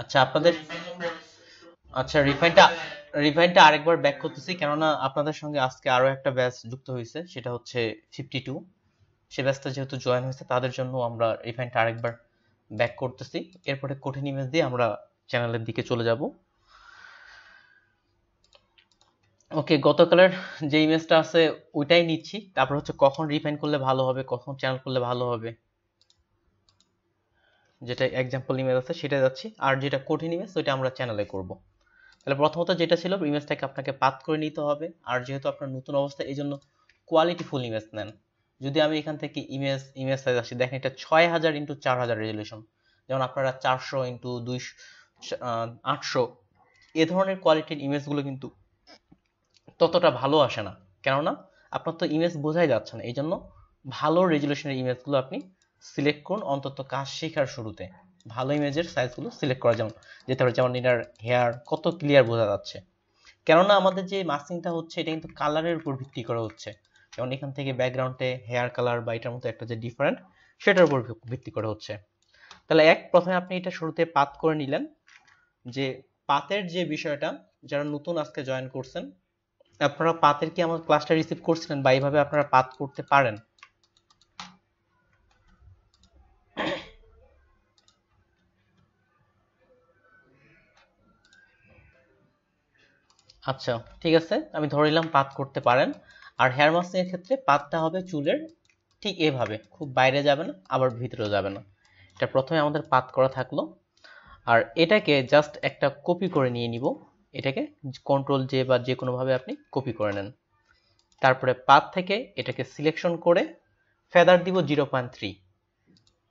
আচ্ছা আপনাদের আচ্ছা রিফাইনটা রিফাইনটা আরেকবার ব্যাক করতেছি কেননা আপনাদের সঙ্গে আজকে আরো একটা ব্যাচ যুক্ত হয়েছে সেটা হচ্ছে ফিফটি টু সে ব্যাচটা যেহেতু জয়েন হয়েছে তাদের জন্য আমরা রিফাইনটা আরেকবার ব্যাক করতেছি এরপরে কঠিন ইমেজ দিয়ে আমরা চ্যানেলের দিকে চলে যাব ওকে গতকালের যে ইমেজটা আছে ওইটাই নিচ্ছি তারপর হচ্ছে কখন রিফাইন করলে ভালো হবে কখন চ্যানেল করলে ভালো হবে যেটা এক্সাম্পল ইমেজ আছে সেটা যাচ্ছি আর যেটা কঠিন ইমেজ সেটা আমরা চ্যানেলে করব তাহলে প্রথমত যেটা ছিল ইমেজটাকে আপনাকে পাত করে নিতে হবে আর যেহেতু আপনার নতুন অবস্থা এই জন্য কোয়ালিটিফুল ইমেজ নেন যদি আমি এখান থেকে ইমেজ ইমেজ সাইজ আসি দেখেন এটা ছয় হাজার ইন্টু চার হাজার রেজুলেশন যেমন আপনারা চারশো ইন্টু দুইশো আটশো এ ধরনের কোয়ালিটির ইমেজগুলো কিন্তু ততটা ভালো আসে না কেননা আপনার তো ইমেজ বোঝাই যাচ্ছে না এই জন্য ভালো রেজুলেশনের ইমেজগুলো আপনি সিলেক্ট করুন অন্তত কাজ শেখার শুরুতে ভালো ইমেজের সাইজগুলো সিলেক্ট করা যেমন যেতে পারে যেমন এটার হেয়ার কত ক্লিয়ার বোঝা যাচ্ছে কেননা আমাদের যে মাস্কিংটা হচ্ছে এটা কিন্তু কালারের উপর ভিত্তি করে হচ্ছে যেমন এখান থেকে ব্যাকগ্রাউন্ডে হেয়ার কালার বা এটার মতো একটা যে ডিফারেন্ট সেটার উপর ভিত্তি করে হচ্ছে তাহলে এক প্রথমে আপনি এটা শুরুতে পাত করে নিলেন যে পাতের যে বিষয়টা যারা নতুন আজকে জয়েন করছেন আপনারা পাতের কি আমার ক্লাসটা রিসিভ করছিলেন বা এইভাবে আপনারা পাত করতে পারেন আচ্ছা ঠিক আছে আমি ধরে নিলাম পাত করতে পারেন আর হেয়ার মাস্কিং এর ক্ষেত্রে পাতটা হবে চুলের ঠিক এভাবে খুব বাইরে যাবে না আবার ভিতরেও যাবে না এটা প্রথমে আমাদের পাত করা থাকলো আর এটাকে জাস্ট একটা কপি করে নিয়ে নিব এটাকে কন্ট্রোল জে বা যে কোনোভাবে আপনি কপি করে নেন তারপরে পাত থেকে এটাকে সিলেকশন করে ফেদার দিব জিরো পয়েন্ট থ্রি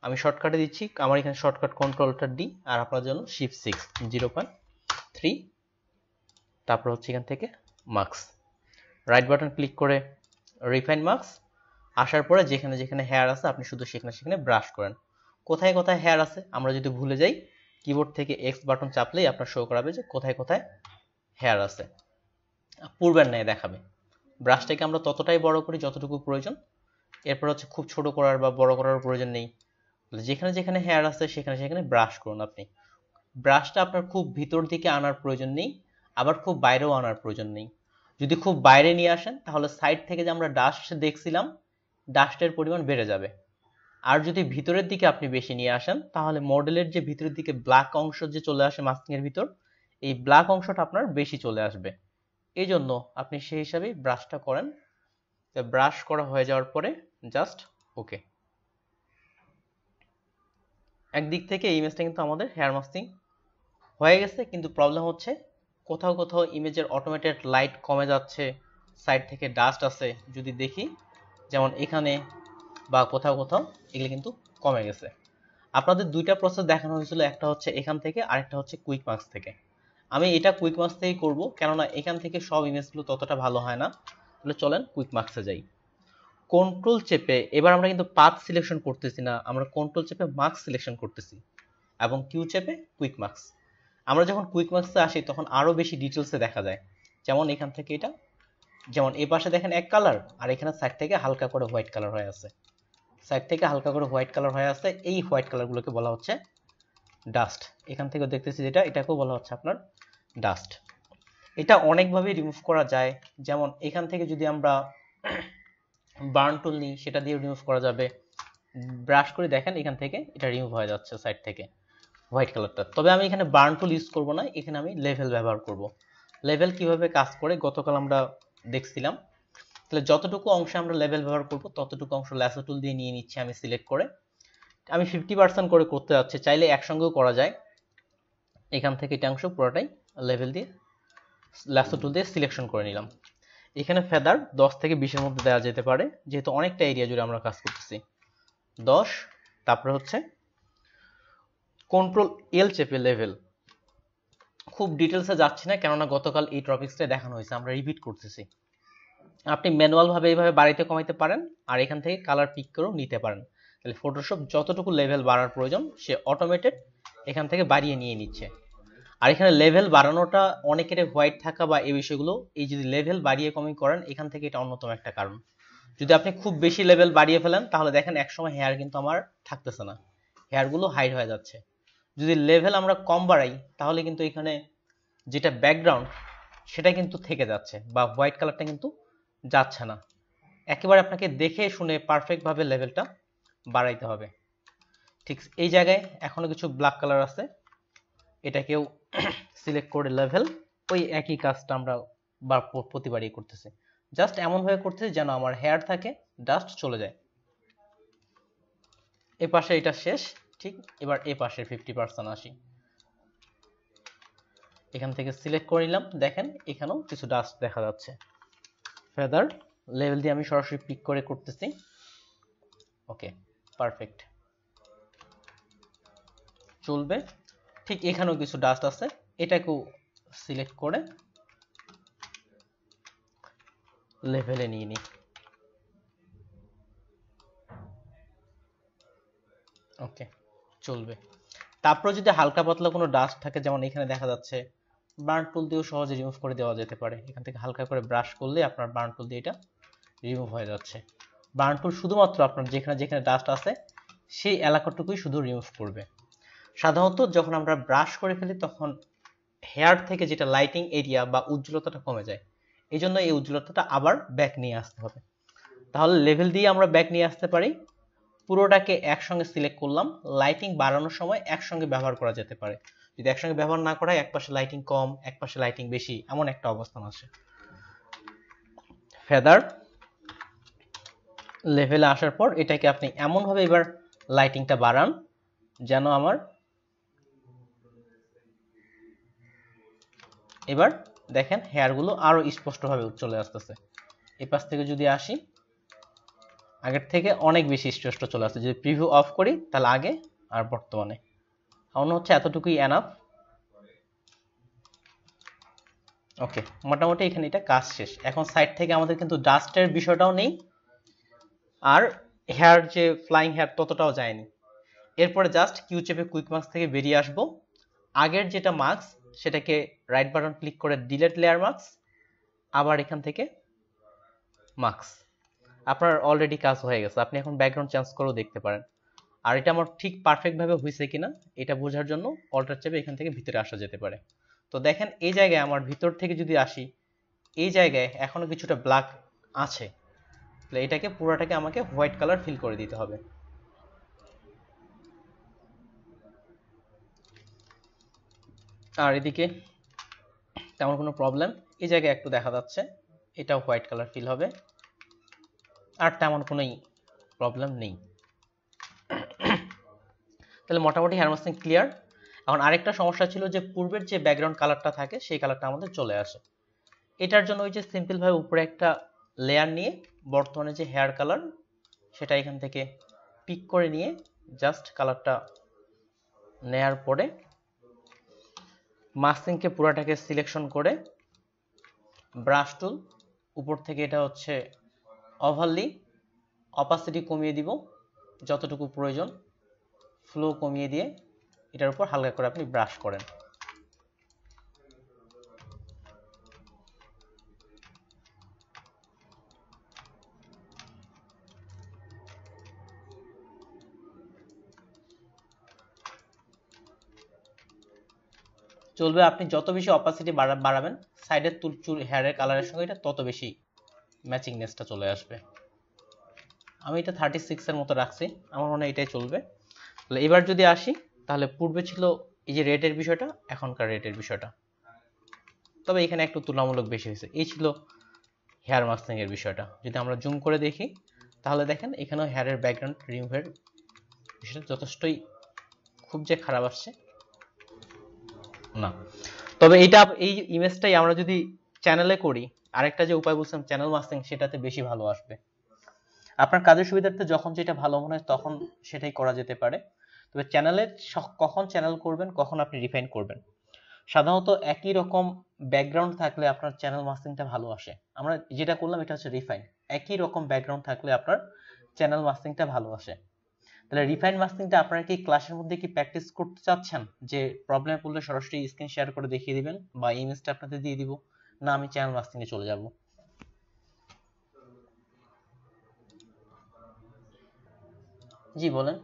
আমি শর্টকাটে দিচ্ছি আমার এখানে শর্টকাট কন্ট্রোলটা ডি আর আপনার জন্য shift six zero point three তারপর হচ্ছে এখান থেকে মার্কস রাইট বাটন ক্লিক করে রিফাইন মার্কস আসার পরে যেখানে যেখানে হেয়ার আছে আপনি শুধু সেখানে সেখানে ব্রাশ করেন কোথায় কোথায় হেয়ার আছে আমরা যদি ভুলে যাই কিবোর্ড থেকে এক্স বাটন চাপলেই আপনার শো করাবে যে কোথায় কোথায় হেয়ার আছে পূর্বের ন্যায় দেখাবে ব্রাশটাকে আমরা ততটাই বড় করি যতটুকু প্রয়োজন এরপর হচ্ছে খুব ছোট করার বা বড় করার প্রয়োজন নেই যেখানে যেখানে হেয়ার আছে সেখানে সেখানে ব্রাশ করুন আপনি ব্রাশটা আপনার খুব ভিতর দিকে আনার প্রয়োজন নেই আবার খুব বাইরেও আনার প্রয়োজন নেই যদি খুব বাইরে নিয়ে আসেন তাহলে সাইড থেকে যে আমরা ডাস্ট দেখছিলাম ডাস্টের পরিমাণ বেড়ে যাবে আর যদি ভিতরের দিকে আপনি বেশি নিয়ে আসেন তাহলে মডেলের যে ভিতরের দিকে ব্ল্যাক অংশ যে চলে আসে মাস্কিংয়ের ভিতর এই ব্ল্যাক অংশটা আপনার বেশি চলে আসবে এই জন্য আপনি সেই হিসাবেই ব্রাশটা করেন ব্রাশ করা হয়ে যাওয়ার পরে জাস্ট ওকে একদিক থেকে এই ইমেজটা কিন্তু আমাদের হেয়ার মাস্কিং হয়ে গেছে কিন্তু প্রবলেম হচ্ছে কোথাও কোথাও ইমেজের অটোমেটেড লাইট কমে যাচ্ছে সাইড থেকে ডাস্ট আছে যদি দেখি যেমন এখানে বা কোথাও কোথাও এগুলো কিন্তু কমে গেছে আপনাদের দুইটা প্রসেস দেখানো হয়েছিল একটা হচ্ছে এখান থেকে আরেকটা হচ্ছে কুইক মার্কস থেকে আমি এটা কুইক মার্কস থেকেই করব কেননা এখান থেকে সব ইমেজগুলো ততটা ভালো হয় না তাহলে চলেন কুইক মার্কসে যাই কন্ট্রোল চেপে এবার আমরা কিন্তু পাথ সিলেকশন করতেছি না আমরা কন্ট্রোল চেপে মার্কস সিলেকশন করতেছি এবং কিউ চেপে কুইক মার্কস আমরা যখন কুইক মার্কসে আসি তখন আরও বেশি ডিটেলসে দেখা যায় যেমন এখান থেকে এটা যেমন এ পাশে দেখেন এক কালার আর এখানে সাইড থেকে হালকা করে হোয়াইট কালার হয়ে আছে সাইড থেকে হালকা করে হোয়াইট কালার হয়ে আছে এই হোয়াইট কালারগুলোকে বলা হচ্ছে ডাস্ট এখান থেকে দেখতেছি যেটা এটাকেও বলা হচ্ছে আপনার ডাস্ট এটা অনেকভাবে রিমুভ করা যায় যেমন এখান থেকে যদি আমরা বার্ন টুল নিই সেটা দিয়ে রিমুভ করা যাবে ব্রাশ করে দেখেন এখান থেকে এটা রিমুভ হয়ে যাচ্ছে সাইড থেকে হোয়াইট কালারটা তবে আমি এখানে বার্ন টুল ইউজ করব না এখানে আমি লেভেল ব্যবহার করব লেভেল কিভাবে কাজ করে গতকাল আমরা দেখছিলাম তাহলে যতটুকু অংশে আমরা লেভেল ব্যবহার করব ততটুকু অংশ ল্যাসো টুল দিয়ে নিয়ে নিচ্ছি আমি সিলেক্ট করে আমি ফিফটি পার্সেন্ট করে করতে যাচ্ছি চাইলে একসঙ্গেও করা যায় এখান থেকে এটা অংশ পুরোটাই লেভেল দিয়ে ল্যাসো টুল দিয়ে সিলেকশন করে নিলাম এখানে ফেদার দশ থেকে বিশের মধ্যে দেওয়া যেতে পারে যেহেতু অনেকটা এরিয়া জুড়ে আমরা কাজ করতেছি দশ তারপরে হচ্ছে কন্ট্রোল এল চেপে লেভেল খুব ডিটেলসে যাচ্ছি না কেননা গতকাল এই টপিক্সটা দেখানো হয়েছে আমরা রিপিট করতেছি আপনি ম্যানুয়ালভাবে এইভাবে বাড়িতে কমাইতে পারেন আর এখান থেকে কালার পিক করেও নিতে পারেন তাহলে ফটোশপ যতটুকু লেভেল বাড়ার প্রয়োজন সে অটোমেটেড এখান থেকে বাড়িয়ে নিয়ে নিচ্ছে আর এখানে লেভেল বাড়ানোটা অনেকের হোয়াইট থাকা বা এই বিষয়গুলো এই যদি লেভেল বাড়িয়ে কমি করেন এখান থেকে এটা অন্যতম একটা কারণ যদি আপনি খুব বেশি লেভেল বাড়িয়ে ফেলেন তাহলে দেখেন একসময় হেয়ার কিন্তু আমার থাকতেছে না হেয়ারগুলো হাইড হয়ে যাচ্ছে যদি লেভেল আমরা কম বাড়াই তাহলে কিন্তু এখানে যেটা ব্যাকগ্রাউন্ড সেটা কিন্তু থেকে যাচ্ছে বা হোয়াইট কালারটা কিন্তু যাচ্ছে না একেবারে আপনাকে দেখে শুনে পারফেক্টভাবে লেভেলটা বাড়াইতে হবে ঠিক এই জায়গায় এখনও কিছু ব্ল্যাক কালার আছে এটাকেও সিলেক্ট করে লেভেল ওই একই কাজটা আমরা প্রতিবারই করতেছি জাস্ট এমনভাবে করতেছে যেন আমার হেয়ার থাকে ডাস্ট চলে যায় এ পাশে এটা শেষ ঠিক এবার এ পাশে ফিফটি পার্সেন্ট আসি এখান থেকে সিলেক্ট করে নিলাম দেখেন এখানেও কিছু ডাস্ট দেখা যাচ্ছে ফেদার লেভেল দিয়ে আমি সরাসরি পিক করে করতেছি ওকে পারফেক্ট চলবে ঠিক এখানেও কিছু ডাস্ট আছে এটাকেও সিলেক্ট করে লেভেলে নিয়ে নিই ওকে okay. চলবে তারপরে যদি হালকা পাতলা কোনো ডাস্ট থাকে যেমন এখানে দেখা যাচ্ছে বার্ন টুল দিয়েও সহজে রিমুভ করে দেওয়া যেতে পারে এখান থেকে হালকা করে ব্রাশ করলে আপনার বার্ন টুল দিয়ে এটা রিমুভ হয়ে যাচ্ছে বার্ন টুল শুধুমাত্র আপনার যেখানে যেখানে ডাস্ট আছে সেই এলাকাটুকুই শুধু রিমুভ করবে সাধারণত যখন আমরা ব্রাশ করে ফেলি তখন হেয়ার থেকে যেটা লাইটিং এরিয়া বা উজ্জ্বলতাটা কমে যায় এই জন্য এই উজ্জ্বলতাটা আবার ব্যাক নিয়ে আসতে হবে তাহলে লেভেল দিয়ে আমরা ব্যাক নিয়ে আসতে পারি পুরোটাকে একসঙ্গে সিলেক্ট করলাম লাইটিং বাড়ানোর সময় একসঙ্গে ব্যবহার করা যেতে পারে যদি একসঙ্গে ব্যবহার না করা হয় একপাশে লাইটিং কম একপাশে লাইটিং বেশি এমন একটা অবস্থান আছে ফেদার লেভেলে আসার পর এটাকে আপনি এমনভাবে এবার লাইটিংটা বাড়ান যেন আমার এবার দেখেন হেয়ারগুলো আরও স্পষ্টভাবে চলে আসতেছে এ পাশ থেকে যদি আসি আগের থেকে অনেক বেশি স্পষ্ট চলে আসছে যদি প্রিভিউ অফ করি তাহলে আগে আর বর্তমানে আমার হচ্ছে এতটুকুই অ্যানাফ ওকে মোটামুটি এখানে এটা কাজ শেষ এখন সাইড থেকে আমাদের কিন্তু ডাস্টের বিষয়টাও নেই আর হেয়ার যে ফ্লাইং হেয়ার ততটাও যায়নি এরপরে জাস্ট কিউ চেপে কুইক মার্কস থেকে বেরিয়ে আসব আগের যেটা মার্কস সেটাকে রাইট বাটন ক্লিক করে ডিলেট লেয়ার মার্কস আবার এখান থেকে মার্কস আপনার অলরেডি কাজ হয়ে গেছে আপনি এখন ব্যাকগ্রাউন্ড চেঞ্জ করেও দেখতে পারেন আর এটা আমার ঠিক পারফেক্টভাবে হয়েছে কিনা এটা বোঝার জন্য অল্টার চেপে এখান থেকে ভিতরে আসা যেতে পারে তো দেখেন এই জায়গায় আমার ভিতর থেকে যদি আসি এই জায়গায় এখনও কিছুটা ব্ল্যাক আছে তাহলে এটাকে পুরোটাকে আমাকে হোয়াইট কালার ফিল করে দিতে হবে আর এদিকে তেমন কোনো প্রবলেম এই জায়গায় একটু দেখা যাচ্ছে এটাও হোয়াইট কালার ফিল হবে আর তেমন কোনোই প্রবলেম নেই তাহলে মোটামুটি হ্যান্ডমাসিং ক্লিয়ার এখন আরেকটা সমস্যা ছিল যে পূর্বের যে ব্যাকগ্রাউন্ড কালারটা থাকে সেই কালারটা আমাদের চলে আসে এটার জন্য ওই যে সিম্পলভাবে উপরে একটা লেয়ার নিয়ে বর্তমানে যে হেয়ার কালার সেটা এখান থেকে পিক করে নিয়ে জাস্ট কালারটা নেয়ার পরে মাস্কিংকে পুরাটাকে সিলেকশন করে ব্রাশ টুল উপর থেকে এটা হচ্ছে ওভারলি অপাসিটি কমিয়ে দিব যতটুকু প্রয়োজন ফ্লো কমিয়ে দিয়ে এটার উপর হালকা করে আপনি ব্রাশ করেন চলবে আপনি যত বেশি অপাসিটি বাড়াবেন সাইডের চুল হেয়ারের কালারের সঙ্গে এটা তত বেশি ম্যাচিং নেসটা চলে আসবে আমি এটা থার্টি সিক্সের মতো রাখছি আমার মনে হয় এটাই চলবে তাহলে এবার যদি আসি তাহলে পূর্বে ছিল এই যে রেটের বিষয়টা এখনকার রেটের বিষয়টা তবে এখানে একটু তুলনামূলক বেশি হয়েছে এই ছিল হেয়ার মাস্কিংয়ের বিষয়টা যদি আমরা জুম করে দেখি তাহলে দেখেন এখানেও হেয়ারের ব্যাকগ্রাউন্ড রিমুভের বিষয়টা যথেষ্টই খুব যে খারাপ আসছে না তবে এটা এই ইমেজটাই আমরা যদি চ্যানেলে করি আরেকটা যে উপায় বলছিলাম চ্যানেল মাস্টিং সেটাতে বেশি ভালো আসবে আপনার কাজের সুবিধার্থে যখন যেটা ভালো মনে হয় তখন সেটাই করা যেতে পারে তবে চ্যানেলে কখন চ্যানেল করবেন কখন আপনি রিফাইন করবেন সাধারণত একই রকম ব্যাকগ্রাউন্ড থাকলে আপনার চ্যানেল মাস্টিংটা ভালো আসে আমরা যেটা করলাম এটা হচ্ছে রিফাইন একই রকম ব্যাকগ্রাউন্ড থাকলে আপনার চ্যানেল মাস্টিংটা ভালো আসে তাহলে রিফাইন মাস্টিংটা আপনারা কি ক্লাসের মধ্যে কি প্র্যাকটিস করতে চাচ্ছেন যে প্রবলেম পড়লে সরাসরি স্ক্রিন শেয়ার করে দেখিয়ে দিবেন বা ইমেজটা আপনাদের দিয়ে দিব না আমি চ্যানেল এ চলে যাব জি বলেন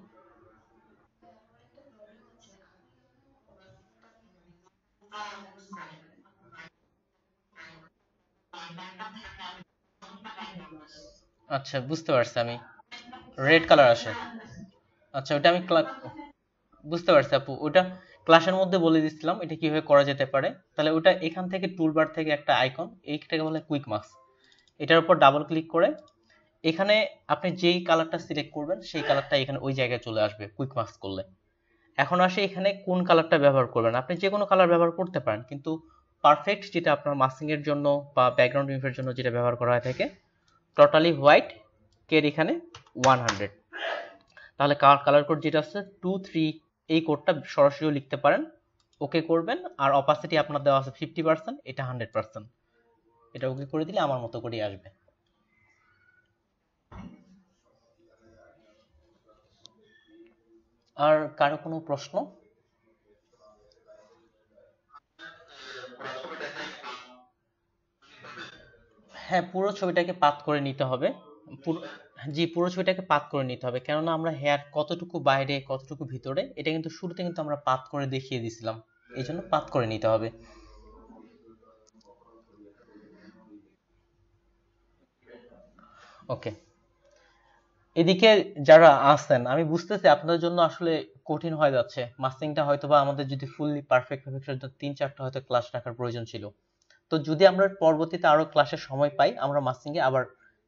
আচ্ছা বুঝতে পারছি আমি রেড কালার আসে আচ্ছা ওটা আমি বুঝতে পারছি আপু ওটা ক্লাসের মধ্যে বলে দিচ্ছিলাম এটা কিভাবে করা যেতে পারে তাহলে ওটা এখান থেকে টুলবার থেকে একটা আইকন এইটাকে বলে কুইক মাস্ক এটার উপর ডাবল ক্লিক করে এখানে আপনি যেই কালারটা সিলেক্ট করবেন সেই কালারটা এখানে ওই জায়গায় চলে আসবে কুইক মাস্ক করলে এখন আসে এখানে কোন কালারটা ব্যবহার করবেন আপনি যে কোনো কালার ব্যবহার করতে পারেন কিন্তু পারফেক্ট যেটা আপনার মাস্কিংয়ের জন্য বা ব্যাকগ্রাউন্ড ইমেজের জন্য যেটা ব্যবহার করা হয়ে থাকে টোটালি হোয়াইট কে এখানে ওয়ান হান্ড্রেড তাহলে কালার কোড যেটা আছে টু থ্রি এই কোডটা সরাসরিও লিখতে পারেন ওকে করবেন আর অপাসিটি আপনার দেওয়া আছে ফিফটি পার্সেন্ট এটা হান্ড্রেড পার্সেন্ট এটা ওকে করে দিলে আমার মতো করেই আসবে আর কারো কোনো প্রশ্ন হ্যাঁ পুরো ছবিটাকে পাত করে নিতে হবে পুরো জি পুরো ছবিটাকে পাত করে নিতে হবে কেননা আমরা হেয়ার কতটুকু বাইরে কতটুকু ভিতরে এটা কিন্তু শুরুতে কিন্তু আমরা পাত করে দেখিয়ে দিছিলাম এই জন্য পাত করে নিতে হবে ওকে এদিকে যারা আসেন আমি বুঝতেছি আপনাদের জন্য আসলে কঠিন হয়ে যাচ্ছে মাস্টিংটা হয়তো বা আমাদের যদি ফুললি পারফেক্ট সেটা তিন চারটা হয়তো ক্লাস রাখার প্রয়োজন ছিল তো যদি আমরা পরবর্তীতে আরো ক্লাসের সময় পাই আমরা মাস্টিংয়ে আবার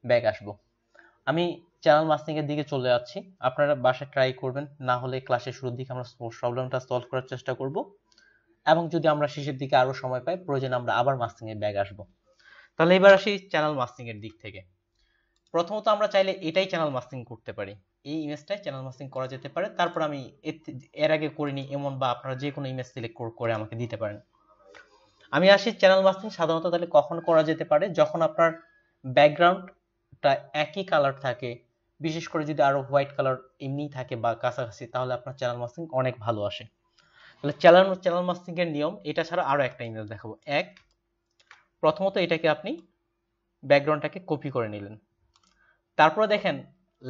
ব্যাক আসবো আমি চ্যানেল মাস্টিংয়ের দিকে চলে যাচ্ছি আপনারা বাসায় ট্রাই করবেন না হলে ক্লাসের শুরুর দিকে আমরা প্রবলেমটা সলভ করার চেষ্টা করব এবং যদি আমরা শেষের দিকে আরও সময় পাই প্রয়োজন আমরা আবার মাস্টিংয়ের ব্যাগ আসব তাহলে এবার আসি চ্যানেল মাস্টিংয়ের দিক থেকে প্রথমত আমরা চাইলে এটাই চ্যানেল মাস্টিং করতে পারি এই ইমেজটাই চ্যানেল মাস্টিং করা যেতে পারে তারপর আমি এর আগে করিনি এমন বা আপনারা যে কোনো ইমেজ সিলেক্ট করে আমাকে দিতে পারেন আমি আসি চ্যানেল মাস্টিং সাধারণত তাহলে কখন করা যেতে পারে যখন আপনার ব্যাকগ্রাউন্ড প্রায় একই কালার থাকে বিশেষ করে যদি আরও হোয়াইট কালার এমনি থাকে বা কাছাকাছি তাহলে আপনার চ্যানেল মাস্কিং অনেক ভালো আসে তাহলে চ্যানেল চ্যানেল এর নিয়ম এটা ছাড়া আরও একটা ইমেজ দেখাবো এক প্রথমত এটাকে আপনি ব্যাকগ্রাউন্ডটাকে কপি করে নিলেন তারপরে দেখেন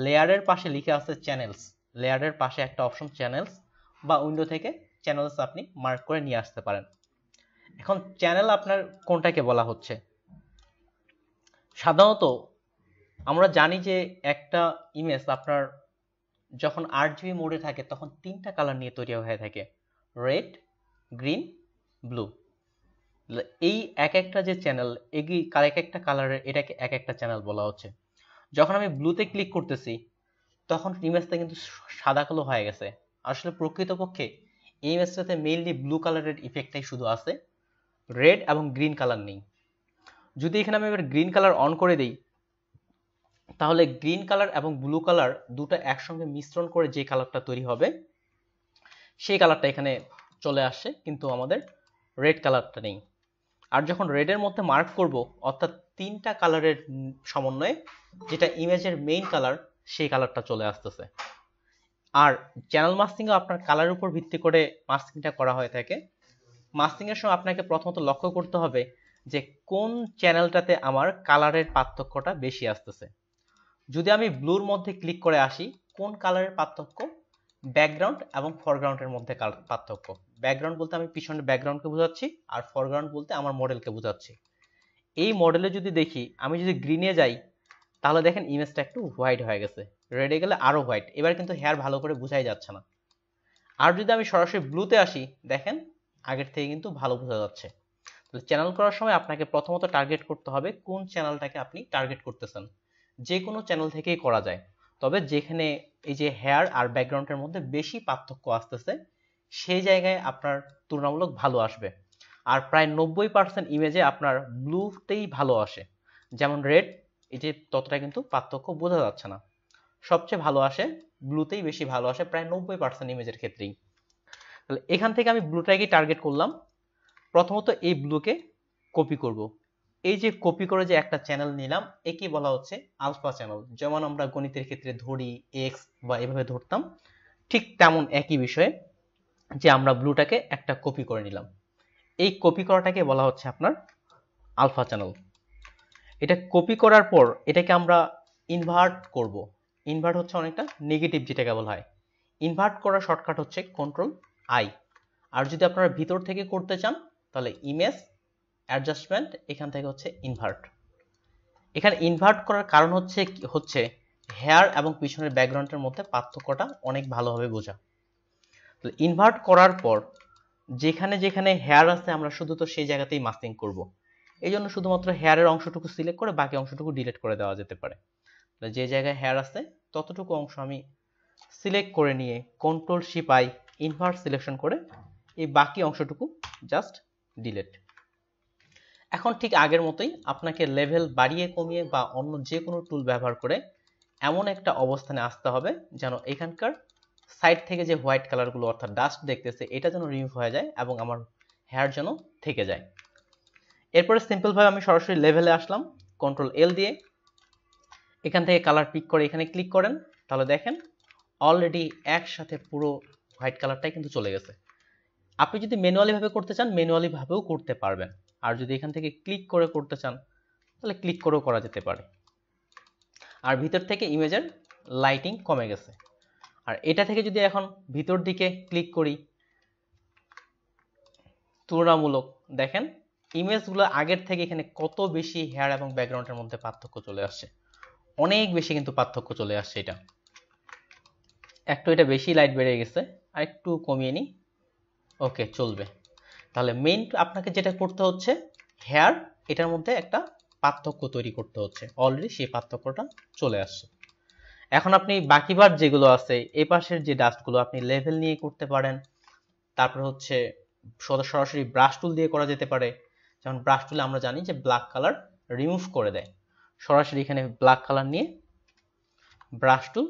লেয়ারের পাশে লিখে আছে চ্যানেলস লেয়ারের পাশে একটা অপশন চ্যানেলস বা উইন্ডো থেকে চ্যানেলস আপনি মার্ক করে নিয়ে আসতে পারেন এখন চ্যানেল আপনার কোনটাকে বলা হচ্ছে সাধারণত আমরা জানি যে একটা ইমেজ আপনার যখন আট জিবি মোডে থাকে তখন তিনটা কালার নিয়ে তৈরি হয়ে থাকে রেড গ্রিন ব্লু এই এক একটা যে চ্যানেল এগি এক একটা কালারের এটাকে এক একটা চ্যানেল বলা হচ্ছে যখন আমি ব্লুতে ক্লিক করতেছি তখন ইমেজটা কিন্তু সাদা কালো হয়ে গেছে আসলে প্রকৃতপক্ষে এই ইমেজটাতে মেইনলি ব্লু কালারের ইফেক্টটাই শুধু আছে রেড এবং গ্রিন কালার নেই যদি এখানে আমি এবার গ্রিন কালার অন করে দিই তাহলে গ্রিন কালার এবং ব্লু কালার দুটো একসঙ্গে মিশ্রণ করে যে কালারটা তৈরি হবে সেই কালারটা এখানে চলে আসছে কিন্তু আমাদের রেড কালারটা নেই আর যখন রেডের মধ্যে মার্ক করব অর্থাৎ তিনটা কালারের সমন্বয়ে যেটা ইমেজের মেইন কালার সেই কালারটা চলে আসতেছে আর চ্যানেল মাস্কিংও আপনার কালারের উপর ভিত্তি করে মাস্কিংটা করা হয়ে থাকে মাস্টিংয়ের সময় আপনাকে প্রথমত লক্ষ্য করতে হবে যে কোন চ্যানেলটাতে আমার কালারের পার্থক্যটা বেশি আসতেছে যদি আমি ব্লুর মধ্যে ক্লিক করে আসি কোন কালারের পার্থক্য ব্যাকগ্রাউন্ড এবং ফরগ্রাউন্ডের মধ্যে পার্থক্য ব্যাকগ্রাউন্ড বলতে আমি পিছনের ব্যাকগ্রাউন্ডকে বোঝাচ্ছি আর ফরগ্রাউন্ড বলতে আমার মডেলকে বোঝাচ্ছি এই মডেলে যদি দেখি আমি যদি গ্রিনে যাই তাহলে দেখেন ইমেজটা একটু হোয়াইট হয়ে গেছে রেডে গেলে আরও হোয়াইট এবার কিন্তু হেয়ার ভালো করে বোঝাই যাচ্ছে না আর যদি আমি সরাসরি ব্লুতে আসি দেখেন আগের থেকে কিন্তু ভালো বোঝা যাচ্ছে চ্যানেল করার সময় আপনাকে প্রথমত টার্গেট করতে হবে কোন চ্যানেলটাকে আপনি টার্গেট করতেছেন যে কোনো চ্যানেল থেকেই করা যায় তবে যেখানে এই যে হেয়ার আর ব্যাকগ্রাউন্ডের মধ্যে বেশি পার্থক্য আসতেছে সেই জায়গায় আপনার তুলনামূলক ভালো আসবে আর প্রায় নব্বই পার্সেন্ট ইমেজে আপনার ব্লুতেই ভালো আসে যেমন রেড এই যে ততটা কিন্তু পার্থক্য বোঝা যাচ্ছে না সবচেয়ে ভালো আসে ব্লুতেই বেশি ভালো আসে প্রায় নব্বই পার্সেন্ট ইমেজের ক্ষেত্রেই তাহলে এখান থেকে আমি ব্লুটাকেই টার্গেট করলাম প্রথমত এই ব্লুকে কপি করব এই যে কপি করে যে একটা চ্যানেল নিলাম একে বলা হচ্ছে আলফা চ্যানেল যেমন আমরা গণিতের ক্ষেত্রে ধরি এক্স বা এভাবে ধরতাম ঠিক তেমন একই বিষয়ে যে আমরা ব্লুটাকে একটা কপি করে নিলাম এই কপি করাটাকে বলা হচ্ছে আপনার আলফা চ্যানেল এটা কপি করার পর এটাকে আমরা ইনভার্ট করব ইনভার্ট হচ্ছে অনেকটা নেগেটিভ যেটাকে বলা হয় ইনভার্ট করার শর্টকাট হচ্ছে কন্ট্রোল আই আর যদি আপনারা ভিতর থেকে করতে চান তাহলে ইমেজ অ্যাডজাস্টমেন্ট এখান থেকে হচ্ছে ইনভার্ট এখানে ইনভার্ট করার কারণ হচ্ছে হচ্ছে হেয়ার এবং পিছনের ব্যাকগ্রাউন্ডের মধ্যে পার্থক্যটা অনেক ভালোভাবে বোঝা তাহলে ইনভার্ট করার পর যেখানে যেখানে হেয়ার আছে আমরা শুধু তো সেই জায়গাতেই মাস্কিং করব। এই জন্য শুধুমাত্র হেয়ারের অংশটুকু সিলেক্ট করে বাকি অংশটুকু ডিলেট করে দেওয়া যেতে পারে যে জায়গায় হেয়ার আছে ততটুকু অংশ আমি সিলেক্ট করে নিয়ে কন্ট্রোল শিপাই ইনভার্ট সিলেকশন করে এই বাকি অংশটুকু জাস্ট ডিলেট এখন ঠিক আগের মতোই আপনাকে লেভেল বাড়িয়ে কমিয়ে বা অন্য যে কোনো টুল ব্যবহার করে এমন একটা অবস্থানে আসতে হবে যেন এখানকার সাইড থেকে যে হোয়াইট কালারগুলো অর্থাৎ ডাস্ট দেখতেছে এটা যেন রিমুভ হয়ে যায় এবং আমার হেয়ার যেন থেকে যায় এরপরে সিম্পলভাবে আমি সরাসরি লেভেলে আসলাম কন্ট্রোল এল দিয়ে এখান থেকে কালার পিক করে এখানে ক্লিক করেন তাহলে দেখেন অলরেডি একসাথে পুরো হোয়াইট কালারটাই কিন্তু চলে গেছে আপনি যদি ম্যানুয়ালিভাবে করতে চান ম্যানুয়ালিভাবেও করতে পারবেন আর যদি এখান থেকে ক্লিক করে করতে চান তাহলে ক্লিক করেও করা যেতে পারে আর ভিতর থেকে ইমেজের লাইটিং কমে গেছে আর এটা থেকে যদি এখন ভিতর দিকে ক্লিক করি তুলনামূলক দেখেন ইমেজগুলো আগের থেকে এখানে কত বেশি হেয়ার এবং ব্যাকগ্রাউন্ডের মধ্যে পার্থক্য চলে আসছে অনেক বেশি কিন্তু পার্থক্য চলে আসছে এটা একটু এটা বেশি লাইট বেড়ে গেছে আর একটু কমিয়ে নিই ওকে চলবে তাহলে মেইন আপনাকে যেটা করতে হচ্ছে হেয়ার এটার মধ্যে একটা পার্থক্য তৈরি করতে হচ্ছে অলরেডি সেই পার্থক্যটা চলে আসছে এখন আপনি বাকি যেগুলো আছে এ পাশের যে ডাস্টগুলো আপনি লেভেল নিয়ে করতে পারেন তারপর হচ্ছে সরাসরি ব্রাশ টুল দিয়ে করা যেতে পারে যেমন ব্রাশ টুলে আমরা জানি যে ব্ল্যাক কালার রিমুভ করে দেয় সরাসরি এখানে ব্ল্যাক কালার নিয়ে ব্রাশ টুল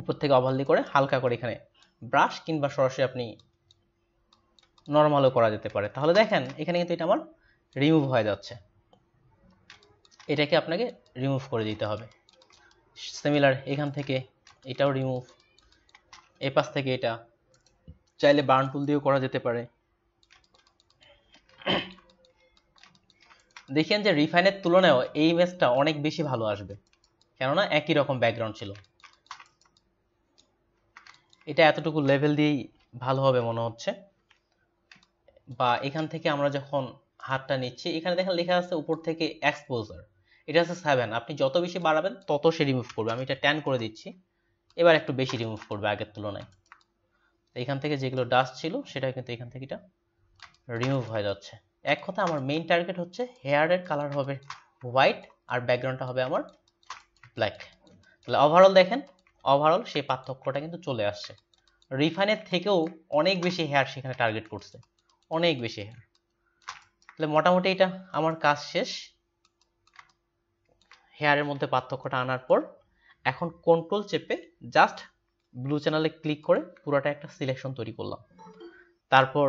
উপর থেকে অভাল্লি করে হালকা করে এখানে ব্রাশ কিংবা সরাসরি আপনি নর্মালও করা যেতে পারে তাহলে দেখেন এখানে কিন্তু এটা আমার রিমুভ হয়ে যাচ্ছে এটাকে আপনাকে রিমুভ করে দিতে হবে সিমিলার এখান থেকে এটাও রিমুভ এ পাশ থেকে এটা চাইলে বার্ন টুল দিয়েও করা যেতে পারে দেখেন যে রিফাইনের তুলনায়ও এই ইমেজটা অনেক বেশি ভালো আসবে কেননা একই রকম ব্যাকগ্রাউন্ড ছিল এটা এতটুকু লেভেল দিয়েই ভালো হবে মনে হচ্ছে বা এখান থেকে আমরা যখন হাতটা নিচ্ছি এখানে দেখেন লেখা আছে উপর থেকে এক্সপোজার এটা আছে সেভেন আপনি যত বেশি বাড়াবেন তত সে রিমুভ করবে আমি এটা টেন করে দিচ্ছি এবার একটু বেশি রিমুভ করবে আগের তুলনায় এখান থেকে যেগুলো ডাস্ট ছিল সেটা কিন্তু এখান থেকে এটা রিমুভ হয়ে যাচ্ছে এক কথা আমার মেইন টার্গেট হচ্ছে হেয়ারের কালার হবে হোয়াইট আর ব্যাকগ্রাউন্ডটা হবে আমার ব্ল্যাক তাহলে ওভারঅল দেখেন ওভারঅল সেই পার্থক্যটা কিন্তু চলে আসছে রিফাইনের থেকেও অনেক বেশি হেয়ার সেখানে টার্গেট করছে অনেক বেশি হেয়ার তাহলে মোটামুটি এটা আমার কাজ শেষ হেয়ারের মধ্যে পার্থক্যটা আনার পর এখন কন্ট্রোল চেপে জাস্ট ব্লু চ্যানেলে ক্লিক করে পুরোটা একটা সিলেকশন তৈরি করলাম তারপর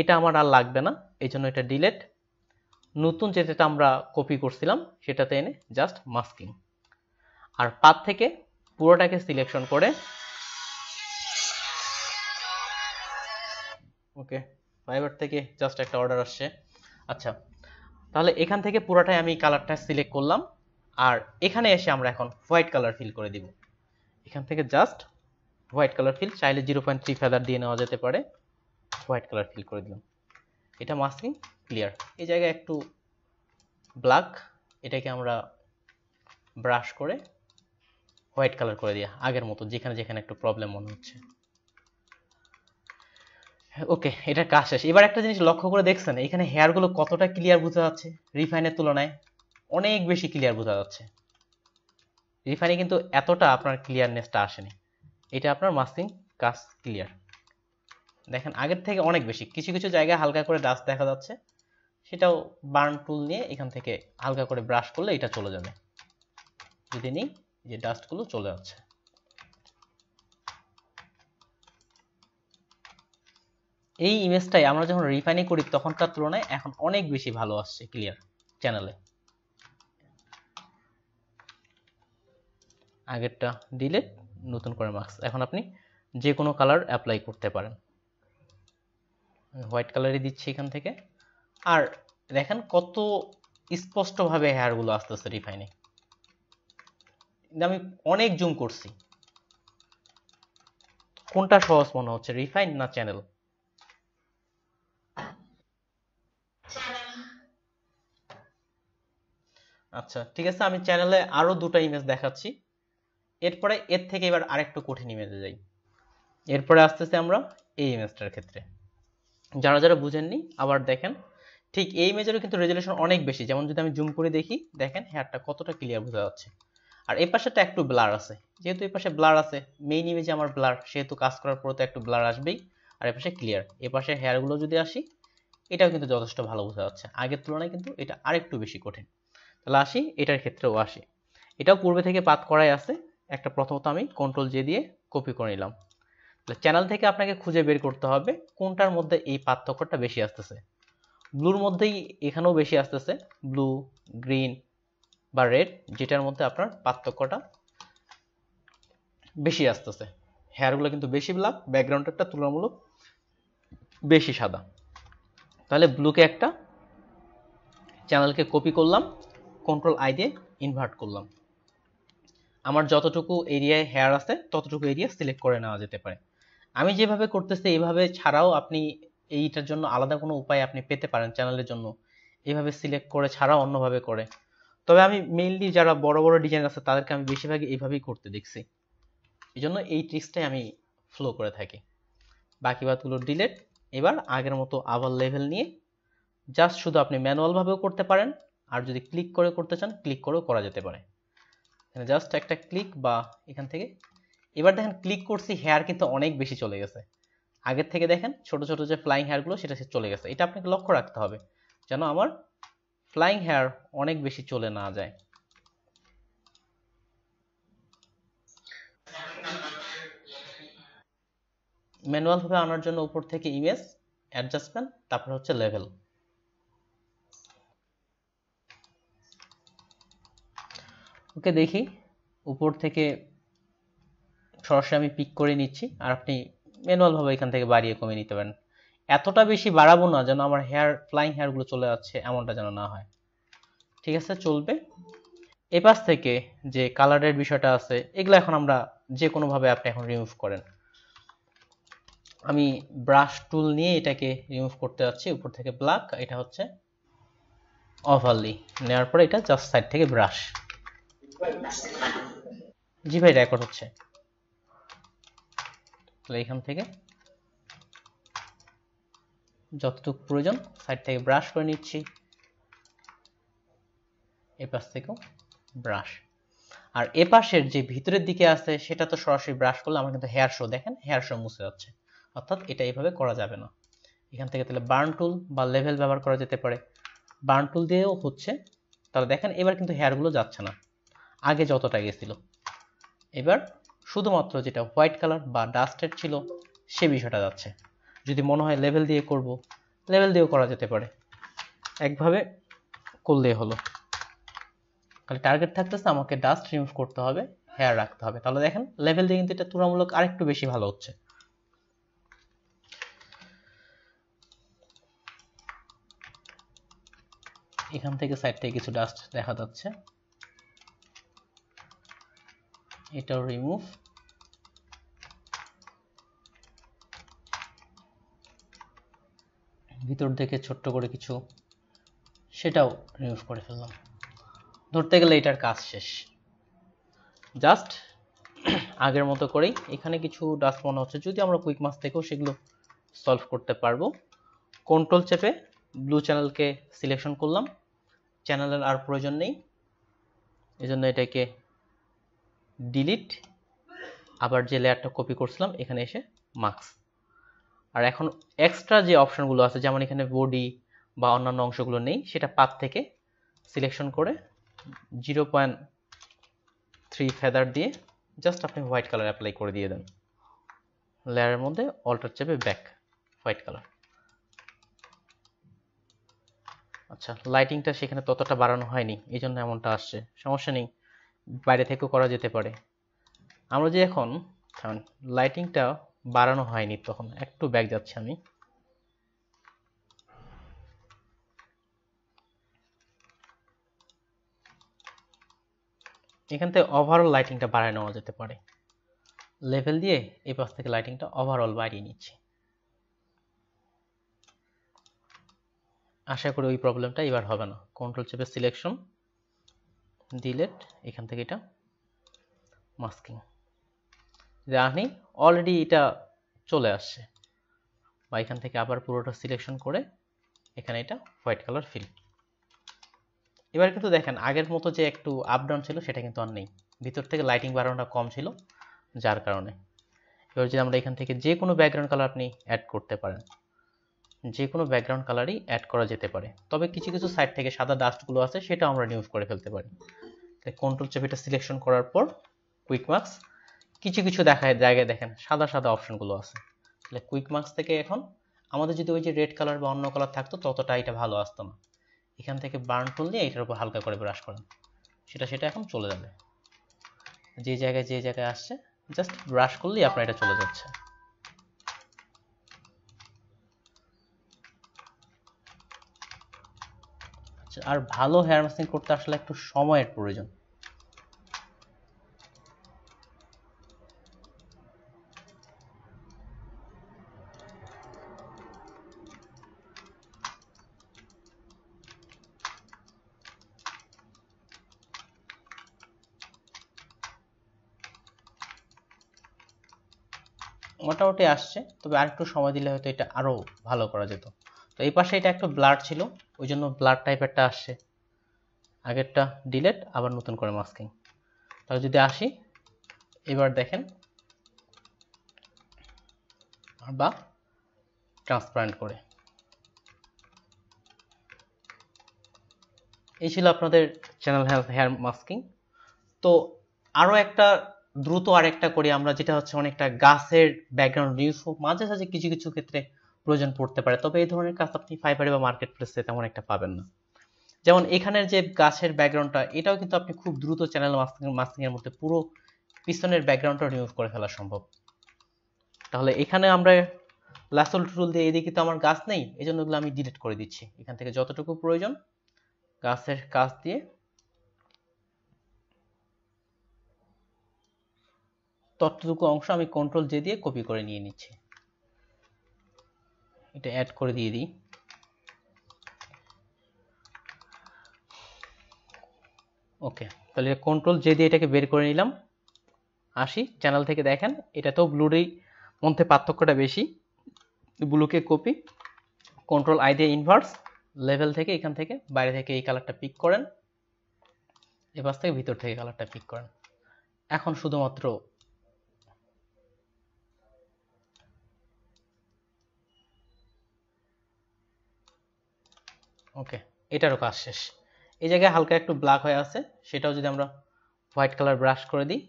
এটা আমার আর লাগবে না এই জন্য এটা ডিলেট নতুন যেটা আমরা কপি করছিলাম সেটাতে এনে জাস্ট মাস্কিং আর পাত থেকে পুরোটাকে সিলেকশন করে ওকে ফাইবার থেকে জাস্ট একটা অর্ডার আসছে আচ্ছা তাহলে এখান থেকে পুরাটাই আমি কালারটা সিলেক্ট করলাম আর এখানে এসে আমরা এখন হোয়াইট কালার ফিল করে দিব এখান থেকে জাস্ট হোয়াইট কালার ফিল চাইলে জিরো পয়েন্ট থ্রি ফেদার দিয়ে নেওয়া যেতে পারে হোয়াইট কালার ফিল করে দিলাম এটা মাস্কিং ক্লিয়ার এই জায়গায় একটু ব্ল্যাক এটাকে আমরা ব্রাশ করে হোয়াইট কালার করে দিয়ে আগের মতো যেখানে যেখানে একটু প্রবলেম মনে হচ্ছে ওকে এটা কাজ শেষ এবার একটা জিনিস লক্ষ্য করে দেখছেন এখানে হেয়ারগুলো কতটা ক্লিয়ার বোঝা যাচ্ছে রিফাইনের তুলনায় অনেক বেশি ক্লিয়ার বোঝা যাচ্ছে রিফাইনে কিন্তু এতটা আপনার ক্লিয়ারনেসটা আসেনি এটা আপনার মাস্কিং কাজ ক্লিয়ার দেখেন আগের থেকে অনেক বেশি কিছু কিছু জায়গায় হালকা করে ডাস্ট দেখা যাচ্ছে সেটাও বার্ন টুল নিয়ে এখান থেকে হালকা করে ব্রাশ করলে এটা চলে যাবে যদি নিই যে ডাস্টগুলো চলে যাচ্ছে এই ইমেজটাই আমরা যখন রিফাইনি করি তখনকার তুলনায় এখন অনেক বেশি ভালো আসছে ক্লিয়ার চ্যানেলে আগেরটা দিলে নতুন করে মাস্ক এখন আপনি যে কোনো কালার অ্যাপ্লাই করতে পারেন হোয়াইট কালারই দিচ্ছি এখান থেকে আর দেখেন কত স্পষ্টভাবে হেয়ারগুলো আসতেছে রিফাইনে আমি অনেক জুম করছি কোনটা সহজ মনে হচ্ছে রিফাইন না চ্যানেল আচ্ছা ঠিক আছে আমি চ্যানেলে আরো দুটো ইমেজ দেখাচ্ছি এরপরে এর থেকে এবার আরেকটু কঠিন ইমেজে যাই এরপরে আসতেছে আমরা এই ইমেজটার ক্ষেত্রে যারা যারা বুঝেননি আবার দেখেন ঠিক এই ইমেজেরও কিন্তু রেজুলেশন অনেক বেশি যেমন যদি আমি জুম করে দেখি দেখেন হেয়ারটা কতটা ক্লিয়ার বোঝা যাচ্ছে আর এই পাশেটা একটু ব্লার আছে যেহেতু এই পাশে ব্লার আছে মেইন ইমেজে আমার ব্লার সেহেতু কাজ করার পর তো একটু ব্লার আসবেই আর এই পাশে ক্লিয়ার এ পাশে হেয়ারগুলো যদি আসি এটাও কিন্তু যথেষ্ট ভালো বোঝা যাচ্ছে আগের তুলনায় কিন্তু এটা আরেকটু বেশি কঠিন লাশি এটার ক্ষেত্রেও আসে এটাও পূর্বে থেকে পাত করাই আছে একটা প্রথমত আমি কন্ট্রোল জে দিয়ে কপি করে নিলাম তাহলে চ্যানেল থেকে আপনাকে খুঁজে বের করতে হবে কোনটার মধ্যে এই পার্থক্যটা বেশি আসতেছে ব্লুর মধ্যেই এখানেও বেশি আসতেছে ব্লু গ্রিন বা রেড যেটার মধ্যে আপনার পার্থক্যটা বেশি আসতেছে হেয়ারগুলো কিন্তু বেশি ব্ল্যাক ব্যাকগ্রাউন্ডটা তুলনামূলক বেশি সাদা তাহলে ব্লুকে একটা চ্যানেলকে কপি করলাম কন্ট্রোল আই দিয়ে ইনভার্ট করলাম আমার যতটুকু এরিয়ায় হেয়ার আছে ততটুকু এরিয়া সিলেক্ট করে নেওয়া যেতে পারে আমি যেভাবে করতেছি এইভাবে ছাড়াও আপনি এইটার জন্য আলাদা কোনো উপায় আপনি পেতে পারেন চ্যানেলের জন্য এইভাবে সিলেক্ট করে ছাড়াও অন্যভাবে করে তবে আমি মেইনলি যারা বড় বড় ডিজাইন আছে তাদেরকে আমি বেশিরভাগই এইভাবেই করতে দেখছি এই জন্য এই ট্রিক্সটাই আমি ফ্লো করে থাকি বাকি বাতগুলো ডিলেট এবার আগের মতো আবার লেভেল নিয়ে জাস্ট শুধু আপনি ম্যানুয়ালভাবেও করতে পারেন আর যদি ক্লিক করে করতে চান ক্লিক করেও করা যেতে পারে এখানে জাস্ট একটা ক্লিক বা এখান থেকে এবার দেখেন ক্লিক করছি হেয়ার কিন্তু অনেক বেশি চলে গেছে আগের থেকে দেখেন ছোট ছোট যে ফ্লাইং হেয়ারগুলো সেটা সে চলে গেছে এটা আপনাকে লক্ষ্য রাখতে হবে যেন আমার ফ্লাইং হেয়ার অনেক বেশি চলে না যায় ম্যানুয়ালভাবে আনার জন্য উপর থেকে ইমেজ অ্যাডজাস্টমেন্ট তারপর হচ্ছে লেভেল ওকে দেখি উপর থেকে সরাসরি আমি পিক করে নিচ্ছি আর আপনি ম্যানুয়ালভাবে এখান থেকে বাড়িয়ে কমিয়ে নিতে পারেন এতটা বেশি বাড়াবো না যেন আমার হেয়ার ফ্লাইং হেয়ারগুলো চলে যাচ্ছে এমনটা যেন না হয় ঠিক আছে চলবে এপাশ থেকে যে কালারের বিষয়টা আছে এগুলো এখন আমরা যে কোনোভাবে আপনি এখন রিমুভ করেন আমি ব্রাশ টুল নিয়ে এটাকে রিমুভ করতে যাচ্ছি উপর থেকে ব্ল্যাক এটা হচ্ছে অভারলি নেওয়ার পরে এটা জাস্ট সাইড থেকে ব্রাশ জি ভাই রেকর্ড হচ্ছে তাহলে এখান থেকে যতটুকু প্রয়োজন সাইড থেকে ব্রাশ করে নিচ্ছি এ পাশ থেকেও ব্রাশ আর এ পাশের যে ভিতরের দিকে আছে সেটা তো সরাসরি ব্রাশ করলে আমার কিন্তু হেয়ার শো দেখেন হেয়ার শো মুছে যাচ্ছে অর্থাৎ এটা এইভাবে করা যাবে না এখান থেকে তাহলে বার্ন টুল বা লেভেল ব্যবহার করা যেতে পারে বার্ন টুল দিয়েও হচ্ছে তাহলে দেখেন এবার কিন্তু হেয়ারগুলো যাচ্ছে না আগে যতটা গেছিল এবার শুধুমাত্র যেটা হোয়াইট কালার বা ডাস্টেড ছিল সে বিষয়টা যাচ্ছে যদি মনে হয় লেভেল দিয়ে করব লেভেল দিয়েও করা যেতে পারে একভাবে করলেই হলো তাহলে টার্গেট থাকতেছে আমাকে ডাস্ট রিমুভ করতে হবে হেয়ার রাখতে হবে তাহলে দেখেন লেভেল দিয়ে কিন্তু এটা তুলনামূলক আরেকটু বেশি ভালো হচ্ছে এখান থেকে সাইড থেকে কিছু ডাস্ট দেখা যাচ্ছে এটাও রিমুভ ভিতর থেকে ছোট্ট করে কিছু সেটাও রিমুভ করে ফেললাম ধরতে গেলে এটার কাজ শেষ জাস্ট আগের মতো করেই এখানে কিছু ডাস্ট মনে হচ্ছে যদি আমরা কুইক মাস থেকেও সেগুলো সলভ করতে পারবো কন্ট্রোল চেপে ব্লু চ্যানেলকে সিলেকশন করলাম চ্যানেলের আর প্রয়োজন নেই এজন্য এটাকে ডিলিট আবার যে লেয়ারটা কপি করছিলাম এখানে এসে মাস্ক আর এখন এক্সট্রা যে অপশনগুলো আছে যেমন এখানে বডি বা অন্যান্য অংশগুলো নেই সেটা পাত থেকে সিলেকশন করে জিরো পয়েন্ট থ্রি ফেদার দিয়ে জাস্ট আপনি হোয়াইট কালার অ্যাপ্লাই করে দিয়ে দেন লেয়ারের মধ্যে অল্টার চেপে ব্যাক হোয়াইট কালার আচ্ছা লাইটিংটা সেখানে ততটা বাড়ানো হয়নি এই জন্য এমনটা আসছে সমস্যা নেই বাইরে থেকেও করা যেতে পারে আমরা যে এখন লাইটিংটা বাড়ানো হয়নি তখন একটু ব্যাগ যাচ্ছে আমি এখান থেকে ওভারঅল লাইটিংটা বাড়ায় নেওয়া যেতে পারে লেভেল দিয়ে এই পাশ থেকে লাইটিংটা ওভারঅল বাড়িয়ে নিচ্ছি আশা করি ওই প্রবলেমটা এবার হবে না কন্ট্রোল চেপে সিলেকশন ডিলেট এখান থেকে এটা মাস্কিং রানি অলরেডি এটা চলে আসছে বা এখান থেকে আবার পুরোটা সিলেকশন করে এখানে এটা হোয়াইট কালার ফিল এবার কিন্তু দেখেন আগের মতো যে একটু আপ ডাউন ছিল সেটা কিন্তু আর নেই ভিতর থেকে লাইটিং বাড়ানোটা কম ছিল যার কারণে এবার যদি আমরা এখান থেকে যে কোনো ব্যাকগ্রাউন্ড কালার আপনি অ্যাড করতে পারেন যে কোনো ব্যাকগ্রাউন্ড কালারই অ্যাড করা যেতে পারে তবে কিছু কিছু সাইড থেকে সাদা ডাস্টগুলো আছে সেটা আমরা রিমুভ করে ফেলতে পারি কন্ট্রোল চেপেটা সিলেকশন করার পর কুইক মার্কস কিছু কিছু দেখায় জায়গায় দেখেন সাদা সাদা অপশনগুলো আছে তাহলে কুইক মার্কস থেকে এখন আমাদের যদি ওই যে রেড কালার বা অন্য কালার থাকতো ততটা এটা ভালো আসতো না এখান থেকে বার্ন টুল দিয়ে এটার উপর হালকা করে ব্রাশ করেন সেটা সেটা এখন চলে যাবে যে জায়গায় যে জায়গায় আসছে জাস্ট ব্রাশ করলেই আপনার এটা চলে যাচ্ছে আর ভালো হেয়ার মাস্কিং করতে আসলে একটু সময়ের প্রয়োজন মোটামুটি আসছে তবে আরেকটু সময় দিলে হয়তো এটা আরো ভালো করা যেত তো এই পাশে এটা একটু ব্লাড ছিল ওই জন্য ব্লাড টাইপেরটা আসছে আগেরটা ডিলেট আবার নতুন করে মাস্কিং তাহলে যদি আসি এবার দেখেন বা ট্রান্সপারেন্ট করে এই ছিল আপনাদের চ্যানেল হেলথ হেয়ার মাস্কিং তো আরও একটা দ্রুত আরেকটা করি আমরা যেটা হচ্ছে অনেকটা গাছের ব্যাকগ্রাউন্ড ইউজ মাঝে সাঝে কিছু কিছু ক্ষেত্রে প্রয়োজন পড়তে পারে তবে এই ধরনের কাজ আপনি ফাইবারে বা মার্কেট প্লেসে তেমন একটা পাবেন না যেমন এখানের যে গাছের ব্যাকগ্রাউন্ডটা এটাও কিন্তু আপনি খুব দ্রুত চ্যানেল মাস্কিং এর মধ্যে পুরো পিছনের ব্যাকগ্রাউন্ডটা রিমুভ করে ফেলা সম্ভব তাহলে এখানে আমরা লাসল টুল দিয়ে এদিকে তো আমার গাছ নেই এই জন্য আমি ডিলিট করে দিচ্ছি এখান থেকে যতটুকু প্রয়োজন গাছের কাজ দিয়ে ততটুকু অংশ আমি কন্ট্রোল জে দিয়ে কপি করে নিয়ে নিচ্ছি এটা অ্যাড করে দিয়ে দিই ওকে তাহলে কন্ট্রোল জে দিয়ে এটাকে বের করে নিলাম আসি চ্যানেল থেকে দেখেন এটা তো ব্লুরই মধ্যে পার্থক্যটা বেশি ব্লুকে কপি কন্ট্রোল আই দিয়ে ইনভার্স লেভেল থেকে এখান থেকে বাইরে থেকে এই কালারটা পিক করেন এবার থেকে ভিতর থেকে কালারটা পিক করেন এখন শুধুমাত্র ওকে এটারও কাজ শেষ এই জায়গায় হালকা একটু ব্ল্যাক হয়ে আছে সেটাও যদি আমরা হোয়াইট কালার ব্রাশ করে দিই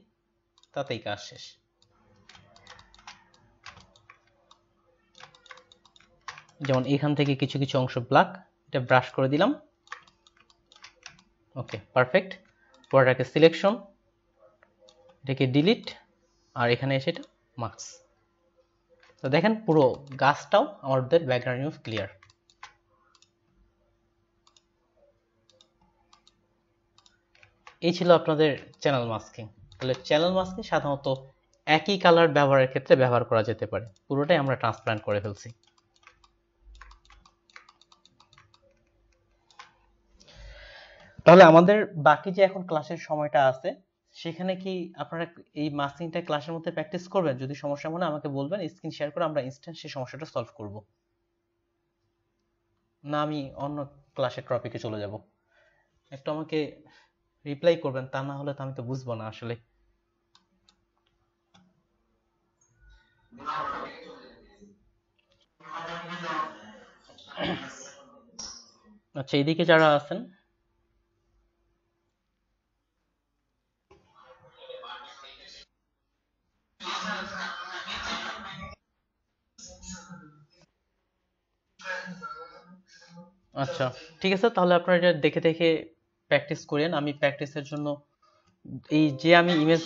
তাতেই কাজ শেষ যেমন এখান থেকে কিছু কিছু অংশ ব্ল্যাক এটা ব্রাশ করে দিলাম ওকে পারফেক্ট পরটাকে সিলেকশন এটাকে ডিলিট আর এখানে এসে এটা মাস্ক তো দেখেন পুরো গাছটাও আমাদের ব্যাকগ্রাউন্ড ইউজ ক্লিয়ার এই ছিল আপনাদের চ্যানেল মাস্কিং তাহলে চ্যানেল মাস্কিং সাধারণত একই কালার ব্যবহারের ক্ষেত্রে ব্যবহার করা যেতে পারে পুরোটাই আমরা ট্রান্সপ্লান্ট করে ফেলছি তাহলে আমাদের বাকি যে এখন ক্লাসের সময়টা আছে সেখানে কি আপনারা এই মাস্কিংটা ক্লাসের মধ্যে প্র্যাকটিস করবেন যদি সমস্যা মনে আমাকে বলবেন স্ক্রিন শেয়ার করে আমরা ইনস্ট্যান্ট সেই সমস্যাটা সলভ করব না আমি অন্য ক্লাসের টপিকে চলে যাব একটু আমাকে রিপ্লাই করবেন তা না হলে তো আমি তো বুঝবো না আসলে আচ্ছা এদিকে যারা আছেন আচ্ছা ঠিক আছে তাহলে আপনারা দেখে দেখে প্র্যাকটিস করেন আমি প্র্যাকটিসের জন্য এই যে আমি ইমেজ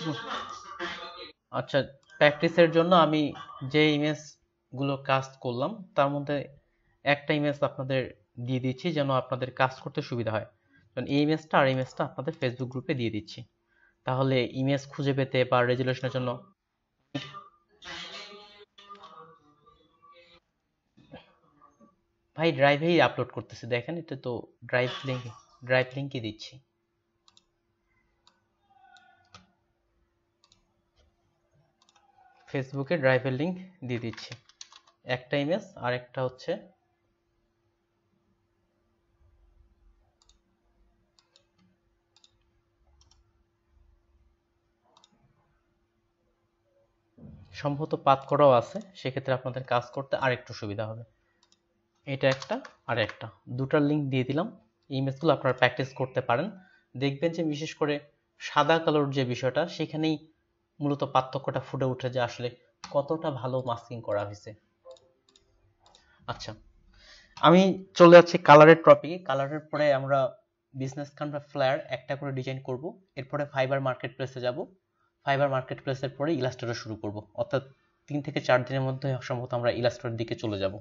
আচ্ছা প্র্যাকটিসের জন্য আমি যে ইমেজগুলো কাস্ট করলাম তার মধ্যে একটা ইমেজ আপনাদের দিয়ে দিচ্ছি যেন আপনাদের কাজ করতে সুবিধা হয় কারণ এই ইমেজটা আর ইমেজটা আপনাদের ফেসবুক গ্রুপে দিয়ে দিচ্ছি তাহলে ইমেজ খুঁজে পেতে বা রেজুলেশনের জন্য ভাই ড্রাইভেই আপলোড করতেছি দেখেন এটা তো ড্রাইভ লিঙ্ক ড্রাইভ লিঙ্কই দিচ্ছি ফেসবুকে ড্রাইভের লিঙ্ক দিয়ে দিচ্ছি একটা ইমেজ আর একটা হচ্ছে সম্ভবত পাত করাও আছে সেক্ষেত্রে আপনাদের কাজ করতে আরেকটু সুবিধা হবে এটা একটা আর একটা দুটার লিঙ্ক দিয়ে দিলাম ইমেজগুলো আপনারা প্র্যাকটিস করতে পারেন দেখবেন যে বিশেষ করে সাদা কালোর যে বিষয়টা সেখানেই মূলত পার্থক্যটা ফুটে উঠে যে আসলে কতটা ভালো মাস্কিং করা হয়েছে আচ্ছা আমি চলে যাচ্ছি কালারের টপিকে কালারের পরে আমরা বিজনেস কার্ড বা ফ্ল্যার একটা করে ডিজাইন করব এরপরে ফাইবার মার্কেট প্লেসে যাব ফাইবার মার্কেট প্লেসের পরে ইলাস্ট্রেটর শুরু করব অর্থাৎ তিন থেকে চার দিনের মধ্যে সম্ভবত আমরা ইলাস্ট্রেটর দিকে চলে যাব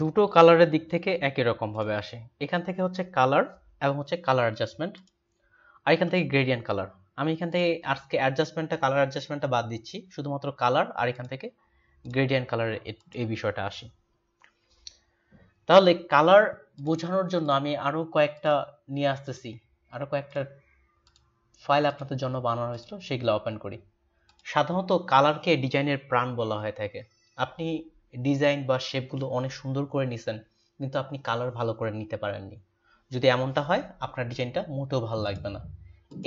দুটো কালারের দিক থেকে একই রকমভাবে আসে এখান থেকে হচ্ছে কালার এবং হচ্ছে কালার অ্যাডজাস্টমেন্ট আর এখান থেকে গ্রেডিয়েন্ট কালার আমি এখান থেকে আজকে অ্যাডজাস্টমেন্টটা কালার অ্যাডজাস্টমেন্টটা বাদ দিচ্ছি শুধুমাত্র কালার আর এখান থেকে গ্রেডিয়েন্ট কালারের এই বিষয়টা আসি তাহলে কালার বোঝানোর জন্য আমি আরও কয়েকটা নিয়ে আসতেছি আরও কয়েকটা ফাইল আপনাদের জন্য বানানো হয়েছিল সেগুলো ওপেন করি সাধারণত কালারকে ডিজাইনের প্রাণ বলা হয়ে থাকে আপনি ডিজাইন বা শেপগুলো অনেক সুন্দর করে নিছেন কিন্তু আপনি কালার ভালো করে নিতে পারেননি যদি এমনটা হয় আপনার ডিজাইনটা মোটেও ভালো লাগবে না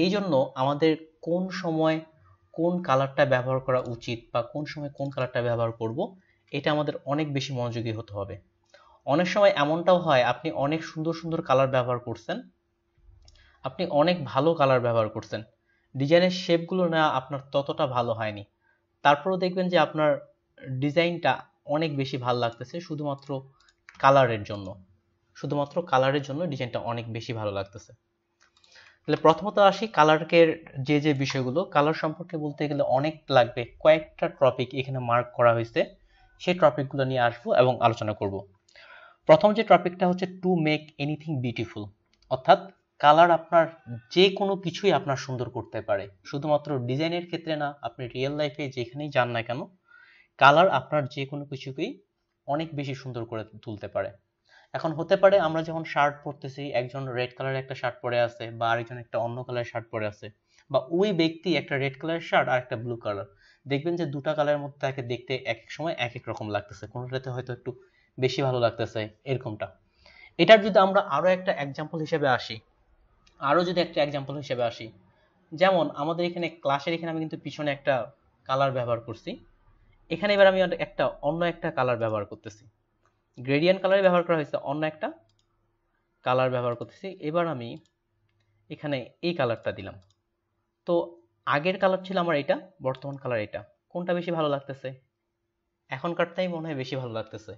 এই জন্য আমাদের কোন সময় কোন কালারটা ব্যবহার করা উচিত বা কোন সময় কোন কালারটা ব্যবহার করব এটা আমাদের অনেক বেশি মনোযোগী হতে হবে অনেক সময় এমনটাও হয় আপনি অনেক সুন্দর সুন্দর কালার ব্যবহার করছেন আপনি অনেক ভালো কালার ব্যবহার করছেন ডিজাইনের শেপগুলো না আপনার ততটা ভালো হয়নি তারপরেও দেখবেন যে আপনার ডিজাইনটা অনেক বেশি ভাল লাগতেছে শুধুমাত্র কালারের জন্য শুধুমাত্র কালারের জন্য ডিজাইনটা অনেক বেশি ভালো লাগতেছে তাহলে প্রথমত আসি কালারকে যে যে বিষয়গুলো কালার সম্পর্কে বলতে গেলে অনেক লাগবে কয়েকটা টপিক এখানে মার্ক করা হয়েছে সেই টপিকগুলো নিয়ে আসবো এবং আলোচনা করব প্রথম যে টপিকটা হচ্ছে টু মেক এনিথিং বিউটিফুল অর্থাৎ কালার আপনার যে কোনো কিছুই আপনার সুন্দর করতে পারে শুধুমাত্র ডিজাইনের ক্ষেত্রে না আপনি রিয়েল লাইফে যেখানেই যান না কেন কালার আপনার যে কোনো কিছুকেই অনেক বেশি সুন্দর করে তুলতে পারে এখন হতে পারে আমরা যখন শার্ট পরতেছি একজন রেড কালারের একটা শার্ট পরে আছে বা আরেকজন একটা অন্য কালারের শার্ট পরে আছে বা ওই ব্যক্তি একটা রেড কালারের শার্ট আর একটা ব্লু কালার দেখবেন যে দুটা কালারের মধ্যে তাকে দেখতে এক এক সময় এক এক রকম লাগতেছে কোনোটাতে হয়তো একটু বেশি ভালো লাগতেছে এরকমটা এটার যদি আমরা আরও একটা এক্সাম্পল হিসেবে আসি আরও যদি একটা এক্সাম্পল হিসেবে আসি যেমন আমাদের এখানে ক্লাসের এখানে আমি কিন্তু পিছনে একটা কালার ব্যবহার করছি এখানে এবার আমি একটা অন্য একটা কালার ব্যবহার করতেছি গ্রেডিয়ান কালারে ব্যবহার করা হয়েছে অন্য একটা কালার ব্যবহার করতেছি এবার আমি এখানে এই কালারটা দিলাম তো আগের কালার ছিল আমার এটা বর্তমান কালার এটা কোনটা বেশি ভালো লাগতেছে এখনকারটাই মনে হয় বেশি ভালো লাগতেছে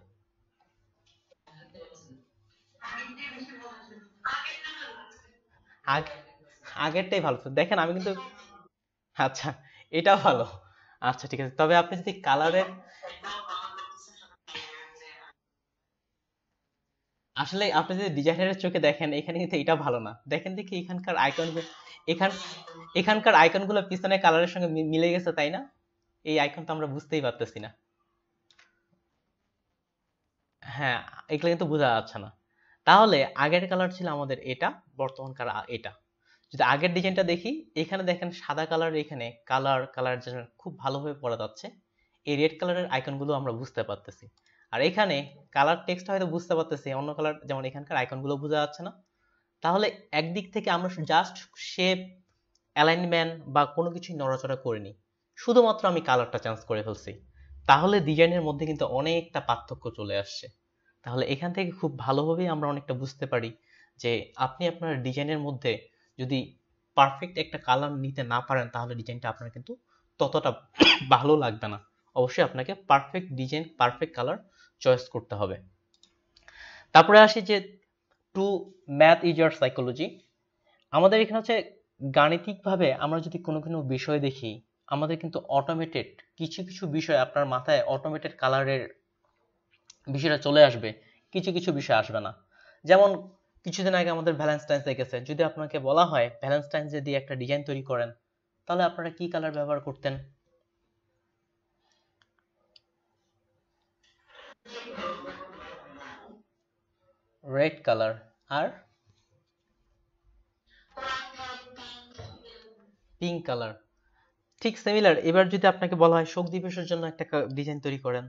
আগেরটাই ভালো দেখেন আমি কিন্তু আচ্ছা এটা ভালো আচ্ছা ঠিক আছে তবে আপনি যদি কালারের আসলে আপনি যদি ডিজাইনারের চোখে দেখেন এখানে কিন্তু এটা ভালো না দেখেন দেখি এখানকার আইকন এখান এখানকার আইকনগুলো পিছনে কালারের সঙ্গে মিলে গেছে তাই না এই আইকন তো আমরা বুঝতেই পারতেছি না হ্যাঁ এগুলো কিন্তু বোঝা যাচ্ছে না তাহলে আগের কালার ছিল আমাদের এটা বর্তমান কালার এটা যদি আগের ডিজাইনটা দেখি এখানে দেখেন সাদা কালার এখানে কালার কালার যেন খুব ভালোভাবে পড়া যাচ্ছে এই রেড কালারের আইকনগুলো আমরা বুঝতে পারতেছি আর এখানে কালার টেক্সট হয়তো বুঝতে পারতেছি অন্য কালার যেমন এখানকার আইকনগুলো বোঝা যাচ্ছে না তাহলে একদিক থেকে আমরা জাস্ট শেপ অ্যালাইনমেন্ট বা কোনো কিছুই নড়াচড়া করিনি শুধুমাত্র আমি কালারটা চেঞ্জ করে ফেলছি তাহলে ডিজাইনের মধ্যে কিন্তু অনেকটা পার্থক্য চলে আসছে তাহলে এখান থেকে খুব ভালোভাবেই আমরা অনেকটা বুঝতে পারি যে আপনি আপনার ডিজাইনের মধ্যে যদি পারফেক্ট একটা কালার নিতে না পারেন তাহলে ডিজাইনটা আপনার কিন্তু ততটা ভালো লাগবে না অবশ্যই আপনাকে perfect design perfect colour choice করতে হবে তারপরে আসি যে to math is easier psychology আমাদের এখানে হচ্ছে গাণিতিকভাবে আমরা যদি কোনো কোনো বিষয় দেখি আমাদের কিন্তু অটোমেটেড কিছু কিছু বিষয় আপনার মাথায় অটোমেটেড কালারের বিষয়টা চলে আসবে কিছু কিছু বিষয় আসবে না যেমন কিছুদিন আগে আমাদের ভ্যালেন্সটাইন্স দেখেছে যদি আপনাকে বলা হয় ভ্যালেন্সটাইন্স যদি একটা ডিজাইন তৈরি করেন তাহলে আপনারা কি কালার ব্যবহার করতেন রেড কালার আর পিঙ্ক কালার ঠিক সিমিলার এবার যদি আপনাকে বলা হয় শোক দিবসের জন্য একটা ডিজাইন তৈরি করেন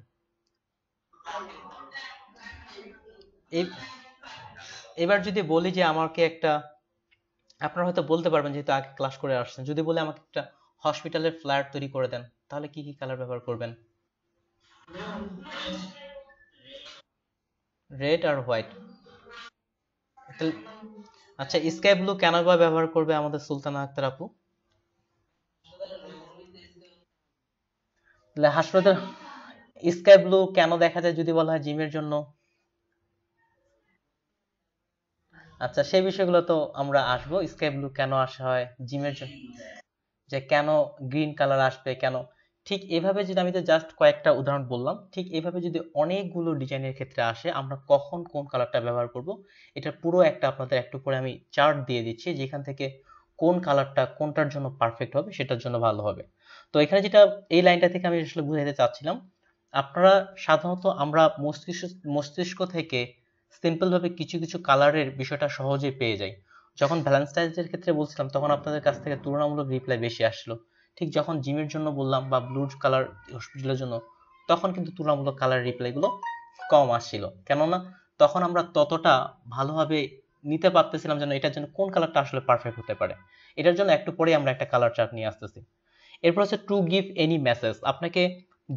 এই এবার যদি বলি যে আমাকে একটা আপনারা হয়তো বলতে পারবেন যেহেতু আগে ক্লাস করে আসছেন যদি বলে আমাকে একটা হসপিটালের ফ্ল্যাট তৈরি করে দেন তাহলে কি কি কালার ব্যবহার করবেন রেড আর হোয়াইট আচ্ছা স্কাই ব্লু কেন বা ব্যবহার করবে আমাদের সুলতানা আক্তার আপু হাসপাতাল স্কাই ব্লু কেন দেখা যায় যদি বলা হয় জিমের জন্য আচ্ছা সেই বিষয়গুলো তো আমরা আসবো স্কাই ব্লু কেন আসা হয় জিমের জন্য যে কেন গ্রিন কালার আসবে কেন ঠিক এভাবে যদি আমি তো জাস্ট কয়েকটা উদাহরণ বললাম ঠিক এভাবে যদি অনেকগুলো ডিজাইনের ক্ষেত্রে আসে আমরা কখন কোন কালারটা ব্যবহার করব এটা পুরো একটা আপনাদের একটু করে আমি চার্ট দিয়ে দিচ্ছি যেখান থেকে কোন কালারটা কোনটার জন্য পারফেক্ট হবে সেটার জন্য ভালো হবে তো এখানে যেটা এই লাইনটা থেকে আমি আসলে বুঝাইতে চাচ্ছিলাম আপনারা সাধারণত আমরা মস্তিষ্ক মস্তিষ্ক থেকে সিম্পলভাবে কিছু কিছু কালারের বিষয়টা সহজেই পেয়ে যাই যখন টাইজের ক্ষেত্রে বলছিলাম তখন আপনাদের কাছ থেকে তুলনামূলক রিপ্লাই বেশি আসলো ঠিক যখন জিমের জন্য বললাম বা ব্লু কালার হসপিটালের জন্য তখন কিন্তু তুলনামূলক কালার রিপ্লাইগুলো কম আসছিল কেননা তখন আমরা ততটা ভালোভাবে নিতে পারতেছিলাম যেন এটার জন্য কোন কালারটা আসলে পারফেক্ট হতে পারে এটার জন্য একটু পরেই আমরা একটা কালার চার্ট নিয়ে আসতেছি এরপর হচ্ছে টু গিভ এনি মেসেজ আপনাকে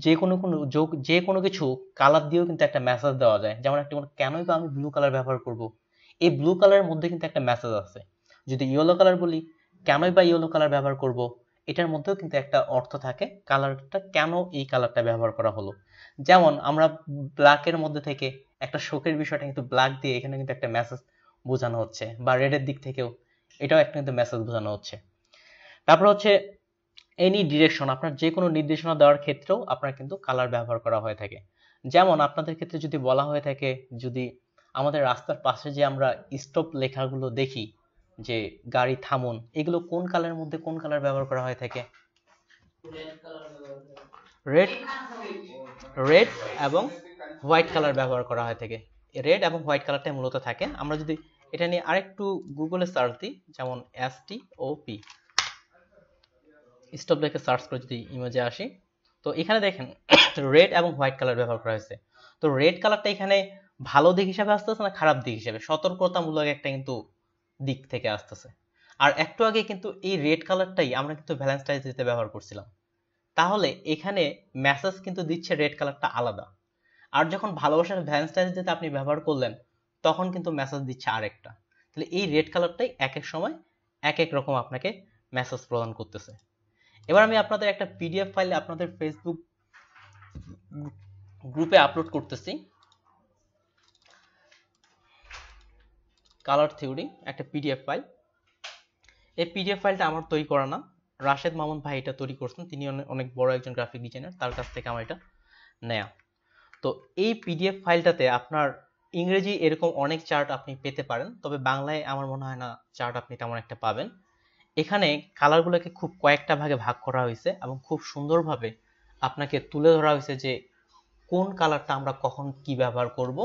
যে কোনো কোনো যোগ যে কোনো কিছু কালার দিয়েও কিন্তু একটা মেসেজ দেওয়া যায় যেমন একটা কেনই বা আমি ব্লু কালার ব্যবহার করব এই ব্লু কালারের মধ্যে কিন্তু একটা মেসেজ আছে যদি ইয়েলো কালার বলি কেনই বা ইয়েলো কালার ব্যবহার করব এটার মধ্যেও কিন্তু একটা অর্থ থাকে কালারটা কেন এই কালারটা ব্যবহার করা হলো যেমন আমরা ব্ল্যাকের মধ্যে থেকে একটা শোকের বিষয়টা কিন্তু ব্ল্যাক দিয়ে এখানে কিন্তু একটা মেসেজ বোঝানো হচ্ছে বা রেডের দিক থেকেও এটাও একটা কিন্তু মেসেজ বোঝানো হচ্ছে তারপর হচ্ছে এনি ডিরেকশন আপনার যে কোনো নির্দেশনা দেওয়ার ক্ষেত্রেও আপনার কিন্তু কালার ব্যবহার করা হয়ে থাকে যেমন আপনাদের ক্ষেত্রে যদি বলা হয়ে থাকে যদি আমাদের রাস্তার পাশে যে আমরা স্টপ লেখাগুলো দেখি যে গাড়ি থামুন এগুলো কোন কালারের মধ্যে কোন কালার ব্যবহার করা হয়ে থাকে রেড রেড এবং হোয়াইট কালার ব্যবহার করা হয়ে থাকে রেড এবং হোয়াইট কালারটাই মূলত থাকে আমরা যদি এটা নিয়ে আরেকটু গুগলে সার্চ দিই যেমন S T O P stop লেখে সার্চ করে যদি ইমেজে আসি তো এখানে দেখেন রেড এবং হোয়াইট কালার ব্যবহার করা হয়েছে তো রেড কালারটা এখানে ভালো দিক হিসাবে আসতেছে না খারাপ দিক হিসাবে সতর্কতামূলক একটা কিন্তু দিক থেকে আসতেছে আর একটু আগে কিন্তু এই রেড কালারটাই আমরা কিন্তু ভ্যালেন্স টাইজ দিতে ব্যবহার করছিলাম তাহলে এখানে মেসেজ কিন্তু দিচ্ছে রেড কালারটা আলাদা আর যখন ভালোবাসার ভ্যালেন্স টাইজ দিতে আপনি ব্যবহার করলেন তখন কিন্তু মেসেজ দিচ্ছে আরেকটা তাহলে এই রেড কালারটাই এক এক সময় এক এক রকম আপনাকে মেসেজ প্রদান করতেছে এবার আমি আপনাদের একটা পিডিএফ ফাইল আপনাদের ফেসবুক গ্রুপে আপলোড করতেছি কালার থিওরি একটা পিডিএফ ফাইল এই পিডিএফ ফাইলটা আমার তৈরি করা না রাশেদ মামুন ভাই এটা তৈরি করছেন তিনি অনেক বড় একজন গ্রাফিক ডিজাইনার তার কাছ থেকে আমার এটা নেয়া তো এই পিডিএফ ফাইলটাতে আপনার ইংরেজি এরকম অনেক চার্ট আপনি পেতে পারেন তবে বাংলায় আমার মনে হয় না চার্ট আপনি তেমন একটা পাবেন এখানে কালারগুলোকে খুব কয়েকটা ভাগে ভাগ করা হয়েছে এবং খুব সুন্দরভাবে আপনাকে তুলে ধরা হয়েছে যে কোন কালারটা আমরা কখন কি ব্যবহার করব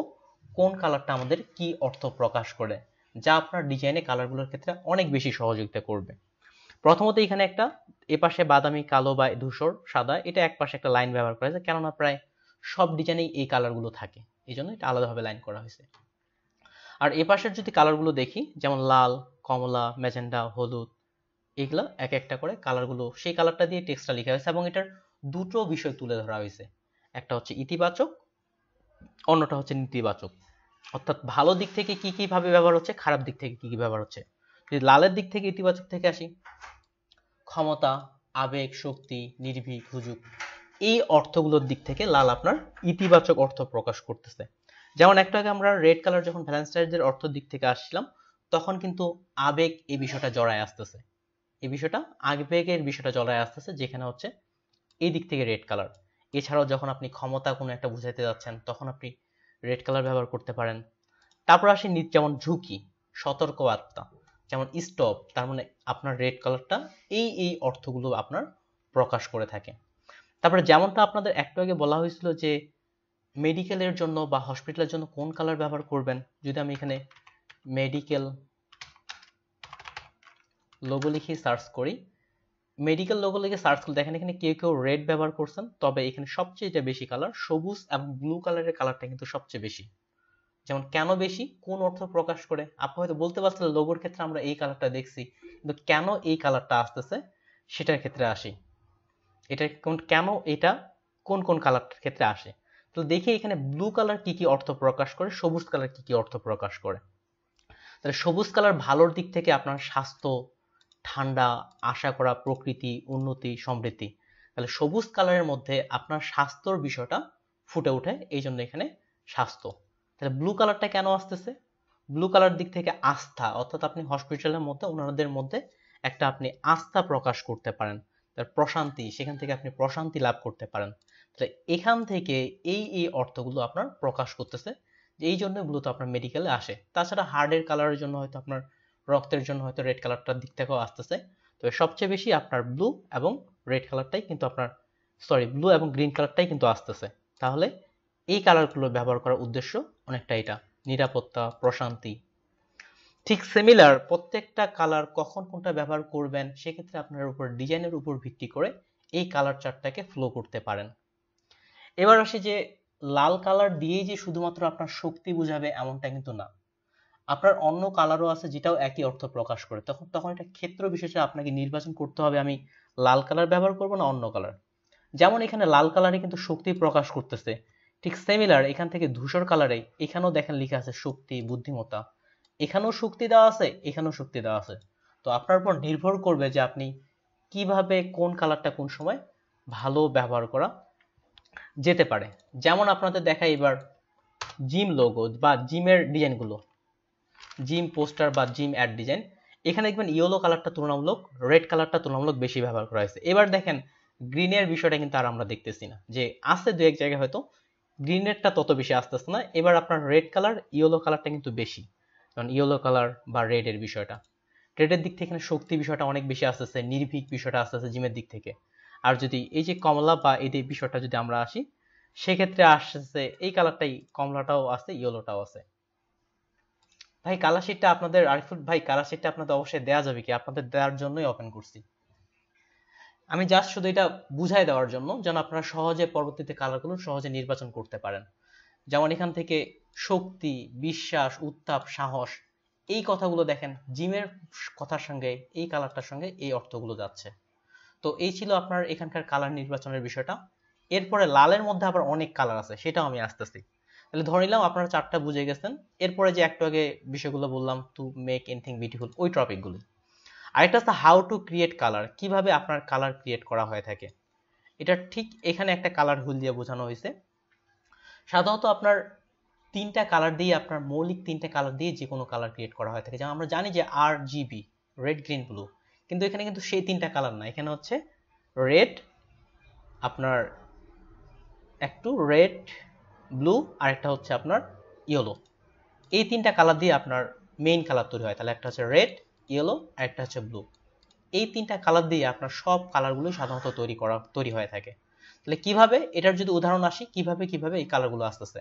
কোন কালারটা আমাদের কি অর্থ প্রকাশ করে যা আপনার ডিজাইনে কালারগুলোর ক্ষেত্রে অনেক বেশি সহযোগিতা করবে প্রথমত এখানে একটা এপাশে বাদামি কালো বা ধূসর সাদা এটা একপাশে একটা লাইন ব্যবহার করা হয়েছে কেননা প্রায় সব ডিজাইনেই এই কালারগুলো থাকে এই জন্য এটা আলাদাভাবে লাইন করা হয়েছে আর এপাশের যদি কালারগুলো দেখি যেমন লাল কমলা ম্যাজেন্ডা হলুদ এগুলো এক একটা করে কালারগুলো সেই কালারটা দিয়ে টেক্সটটা লেখা হয়েছে এবং এটার দুটো বিষয় তুলে ধরা হয়েছে একটা হচ্ছে ইতিবাচক অন্যটা হচ্ছে নেতিবাচক অর্থাৎ ভালো দিক থেকে কী কীভাবে ব্যবহার হচ্ছে খারাপ দিক থেকে কী কী ব্যবহার হচ্ছে যদি লালের দিক থেকে ইতিবাচক থেকে আসি ক্ষমতা আবেগ শক্তি নির্ভীক হুজুগ এই অর্থগুলোর দিক থেকে লাল আপনার ইতিবাচক অর্থ প্রকাশ করতেছে যেমন একটা আগে আমরা রেড কালার যখন ভ্যালেন্সাইডের অর্থ দিক থেকে আসছিলাম তখন কিন্তু আবেগ এই বিষয়টা জড়ায় আসতেছে এই বিষয়টা আগে এর বিষয়টা চলায় আসতেছে যেখানে হচ্ছে এই দিক থেকে রেড কালার এছাড়াও যখন আপনি ক্ষমতা কোনো একটা বুঝাইতে যাচ্ছেন তখন আপনি রেড কালার ব্যবহার করতে পারেন তারপর আসে যেমন ঝুঁকি সতর্কবার্তা যেমন স্টপ তার মানে আপনার রেড কালারটা এই এই অর্থগুলো আপনার প্রকাশ করে থাকে তারপরে যেমনটা আপনাদের একটু আগে বলা হয়েছিল যে মেডিকেলের জন্য বা হসপিটালের জন্য কোন কালার ব্যবহার করবেন যদি আমি এখানে মেডিকেল লোগো লিখে সার্চ করি মেডিকেল লোগো লিখে সার্চ করলে দেখেন এখানে কেউ কেউ রেড ব্যবহার করছেন তবে এখানে সবচেয়ে যে বেশি কালার সবুজ এবং ব্লু কালারের কালারটা কিন্তু সবচেয়ে বেশি যেমন কেন বেশি কোন অর্থ প্রকাশ করে আপনি হয়তো বলতে পারছেন লোগোর ক্ষেত্রে আমরা এই কালারটা দেখছি কিন্তু কেন এই কালারটা আসতেছে সেটার ক্ষেত্রে আসি এটা কেন এটা কোন কোন কালারটার ক্ষেত্রে আসে তো দেখি এখানে ব্লু কালার কি কি অর্থ প্রকাশ করে সবুজ কালার কি কি অর্থ প্রকাশ করে তাহলে সবুজ কালার ভালোর দিক থেকে আপনার স্বাস্থ্য ঠান্ডা আশা করা প্রকৃতি উন্নতি সমৃদ্ধি তাহলে সবুজ কালারের মধ্যে আপনার স্বাস্থ্যর বিষয়টা ফুটে ওঠে এই জন্য এখানে স্বাস্থ্য তাহলে ব্লু কালারটা কেন আসতেছে ব্লু কালার দিক থেকে আস্থা অর্থাৎ আপনি হসপিটালের মধ্যে ওনাদের মধ্যে একটা আপনি আস্থা প্রকাশ করতে পারেন তার প্রশান্তি সেখান থেকে আপনি প্রশান্তি লাভ করতে পারেন তাহলে এখান থেকে এই এই অর্থগুলো আপনার প্রকাশ করতেছে এই জন্য মূলত আপনার মেডিকেলে আসে তাছাড়া হার্ডের কালারের জন্য হয়তো আপনার রক্তের জন্য হয়তো রেড কালারটার দিক থেকেও আসতেছে তবে সবচেয়ে বেশি আপনার ব্লু এবং রেড কালারটাই কিন্তু আপনার সরি ব্লু এবং গ্রিন কালারটাই কিন্তু আসতেছে তাহলে এই কালারগুলো ব্যবহার করার উদ্দেশ্য অনেকটা এটা নিরাপত্তা প্রশান্তি ঠিক সিমিলার প্রত্যেকটা কালার কখন কোনটা ব্যবহার করবেন সেক্ষেত্রে আপনার উপর ডিজাইনের উপর ভিত্তি করে এই কালার চার্টটাকে ফ্লো করতে পারেন এবার আসি যে লাল কালার দিয়েই যে শুধুমাত্র আপনার শক্তি বুঝাবে এমনটা কিন্তু না আপনার অন্য কালারও আছে যেটাও একই অর্থ প্রকাশ করে তখন তখন এটা ক্ষেত্র বিশেষে আপনাকে নির্বাচন করতে হবে আমি লাল কালার ব্যবহার করব না অন্য কালার যেমন এখানে লাল কালারে কিন্তু শক্তি প্রকাশ করতেছে ঠিক সিমিলার এখান থেকে ধূসর কালারে এখানেও দেখেন লেখা আছে শক্তি বুদ্ধিমত্তা এখানেও শক্তি দেওয়া আছে এখানেও শক্তি দেওয়া আছে তো আপনার উপর নির্ভর করবে যে আপনি কিভাবে কোন কালারটা কোন সময় ভালো ব্যবহার করা যেতে পারে যেমন আপনাদের দেখা এবার জিম লোগো বা জিমের ডিজাইনগুলো জিম পোস্টার বা জিম অ্যাড ডিজাইন এখানে দেখবেন ইয়েলো কালারটা তুলনামূলক রেড কালারটা তুলনামূলক বেশি ব্যবহার করা হয়েছে এবার দেখেন গ্রিনের বিষয়টা কিন্তু আর আমরা দেখতেছি না যে আছে দু এক জায়গায় হয়তো গ্রিনেরটা তত বেশি আসতেছে না এবার আপনার রেড কালার ইয়েলো কালারটা কিন্তু বেশি কারণ ইয়েলো কালার বা রেডের বিষয়টা রেডের দিক থেকে এখানে শক্তি বিষয়টা অনেক বেশি আসতেছে নির্ভীক বিষয়টা আসতেছে জিমের দিক থেকে আর যদি এই যে কমলা বা এই বিষয়টা যদি আমরা আসি সেক্ষেত্রে আসতেছে এই কালারটাই কমলাটাও আছে ইয়েলোটাও আছে ভাই কালার শিটটা আপনাদের আরিফুল ভাই কালার শিটটা আপনাদের অবশ্যই দেয়া যাবে কি আপনাদের দেওয়ার জন্যই ওপেন করছি আমি জাস্ট শুধু এটা বুঝাই দেওয়ার জন্য যেন আপনারা সহজে পরবর্তীতে কালারগুলো সহজে নির্বাচন করতে পারেন যেমন এখান থেকে শক্তি বিশ্বাস উত্তাপ সাহস এই কথাগুলো দেখেন জিমের কথার সঙ্গে এই কালারটার সঙ্গে এই অর্থগুলো যাচ্ছে তো এই ছিল আপনার এখানকার কালার নির্বাচনের বিষয়টা এরপরে লালের মধ্যে আবার অনেক কালার আছে সেটাও আমি আসতেছি তাহলে ধরে নিলাম আপনারা চারটা বুঝে গেছেন এরপরে যে একটু আগে বিষয়গুলো বললাম টু মেক এনিথিং বিউটিফুল ওই টপিকগুলি আরেকটা হচ্ছে হাউ টু ক্রিয়েট কালার কিভাবে আপনার কালার ক্রিয়েট করা হয়ে থাকে এটা ঠিক এখানে একটা কালার হুল দিয়ে বোঝানো হয়েছে সাধারণত আপনার তিনটা কালার দিয়ে আপনার মৌলিক তিনটা কালার দিয়ে যে কোনো কালার ক্রিয়েট করা হয়ে থাকে যেমন আমরা জানি যে R GB red green blue কিন্তু এখানে কিন্তু সেই তিনটা কালার না এখানে হচ্ছে রেড আপনার একটু রেড ব্লু আর একটা হচ্ছে আপনার ইয়েলো এই তিনটা কালার দিয়ে আপনার মেইন কালার তৈরি হয় তাহলে একটা হচ্ছে রেড ইয়েলো আর একটা হচ্ছে ব্লু এই তিনটা কালার দিয়ে আপনার সব কালারগুলো সাধারণত তৈরি করা তৈরি হয়ে থাকে তাহলে কিভাবে এটার যদি উদাহরণ আসি কিভাবে কিভাবে এই কালারগুলো আসতেছে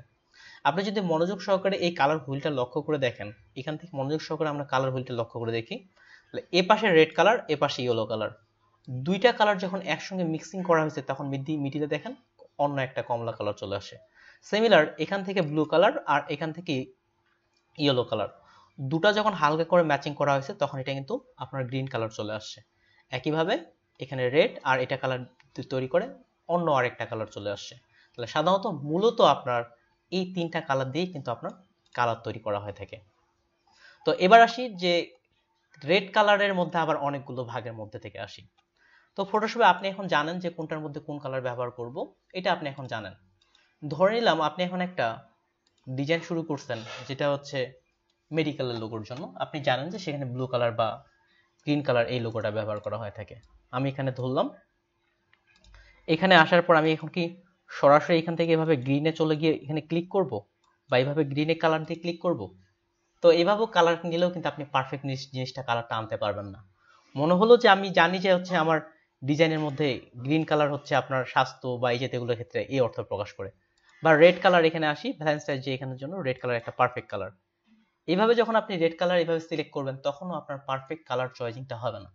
আপনি যদি মনোযোগ সহকারে এই কালার হুইলটা লক্ষ্য করে দেখেন এখান থেকে মনোযোগ সহকারে আমরা কালার হুইলটা লক্ষ্য করে দেখি তাহলে এ পাশে রেড কালার এ পাশে ইয়েলো কালার দুইটা কালার যখন একসঙ্গে মিক্সিং করা হয়েছে তখন মিডি মিডিতে দেখেন অন্য একটা কমলা কালার চলে আসে সিমিলার এখান থেকে ব্লু কালার আর এখান থেকে ইয়েলো কালার দুটা যখন হালকা করে ম্যাচিং করা হয়েছে তখন এটা কিন্তু আপনার গ্রিন কালার চলে আসছে একইভাবে এখানে রেড আর এটা কালার তৈরি করে অন্য আরেকটা কালার চলে আসছে তাহলে সাধারণত মূলত আপনার এই তিনটা কালার দিয়েই কিন্তু আপনার কালার তৈরি করা হয়ে থাকে তো এবার আসি যে রেড কালারের মধ্যে আবার অনেকগুলো ভাগের মধ্যে থেকে আসি তো ফটোশপে আপনি এখন জানেন যে কোনটার মধ্যে কোন কালার ব্যবহার করব এটা আপনি এখন জানেন ধরে নিলাম আপনি এখন একটা ডিজাইন শুরু করছেন যেটা হচ্ছে মেডিকেলের লোগোর জন্য আপনি জানেন যে সেখানে ব্লু কালার বা গ্রিন কালার এই লোগোটা ব্যবহার করা হয়ে থাকে আমি এখানে ধরলাম এখানে আসার পর আমি এখন কি সরাসরি এখান থেকে এভাবে গ্রিনে চলে গিয়ে এখানে ক্লিক করব বা এইভাবে গ্রিনে কালার দিয়ে ক্লিক করব তো এভাবেও কালার নিলেও কিন্তু আপনি পারফেক্ট জিনিসটা কালারটা আনতে পারবেন না মনে হলো যে আমি জানি যে হচ্ছে আমার ডিজাইনের মধ্যে গ্রিন কালার হচ্ছে আপনার স্বাস্থ্য বা এই জাতীয়গুলোর ক্ষেত্রে এই অর্থ প্রকাশ করে বা রেড কালার এখানে আসি ভ্যালেন্সটা যে এখানের জন্য রেড কালার একটা পারফেক্ট কালার এভাবে যখন আপনি রেড কালার এভাবে সিলেক্ট করবেন তখনও আপনার পারফেক্ট কালার চয়েজিংটা হবে না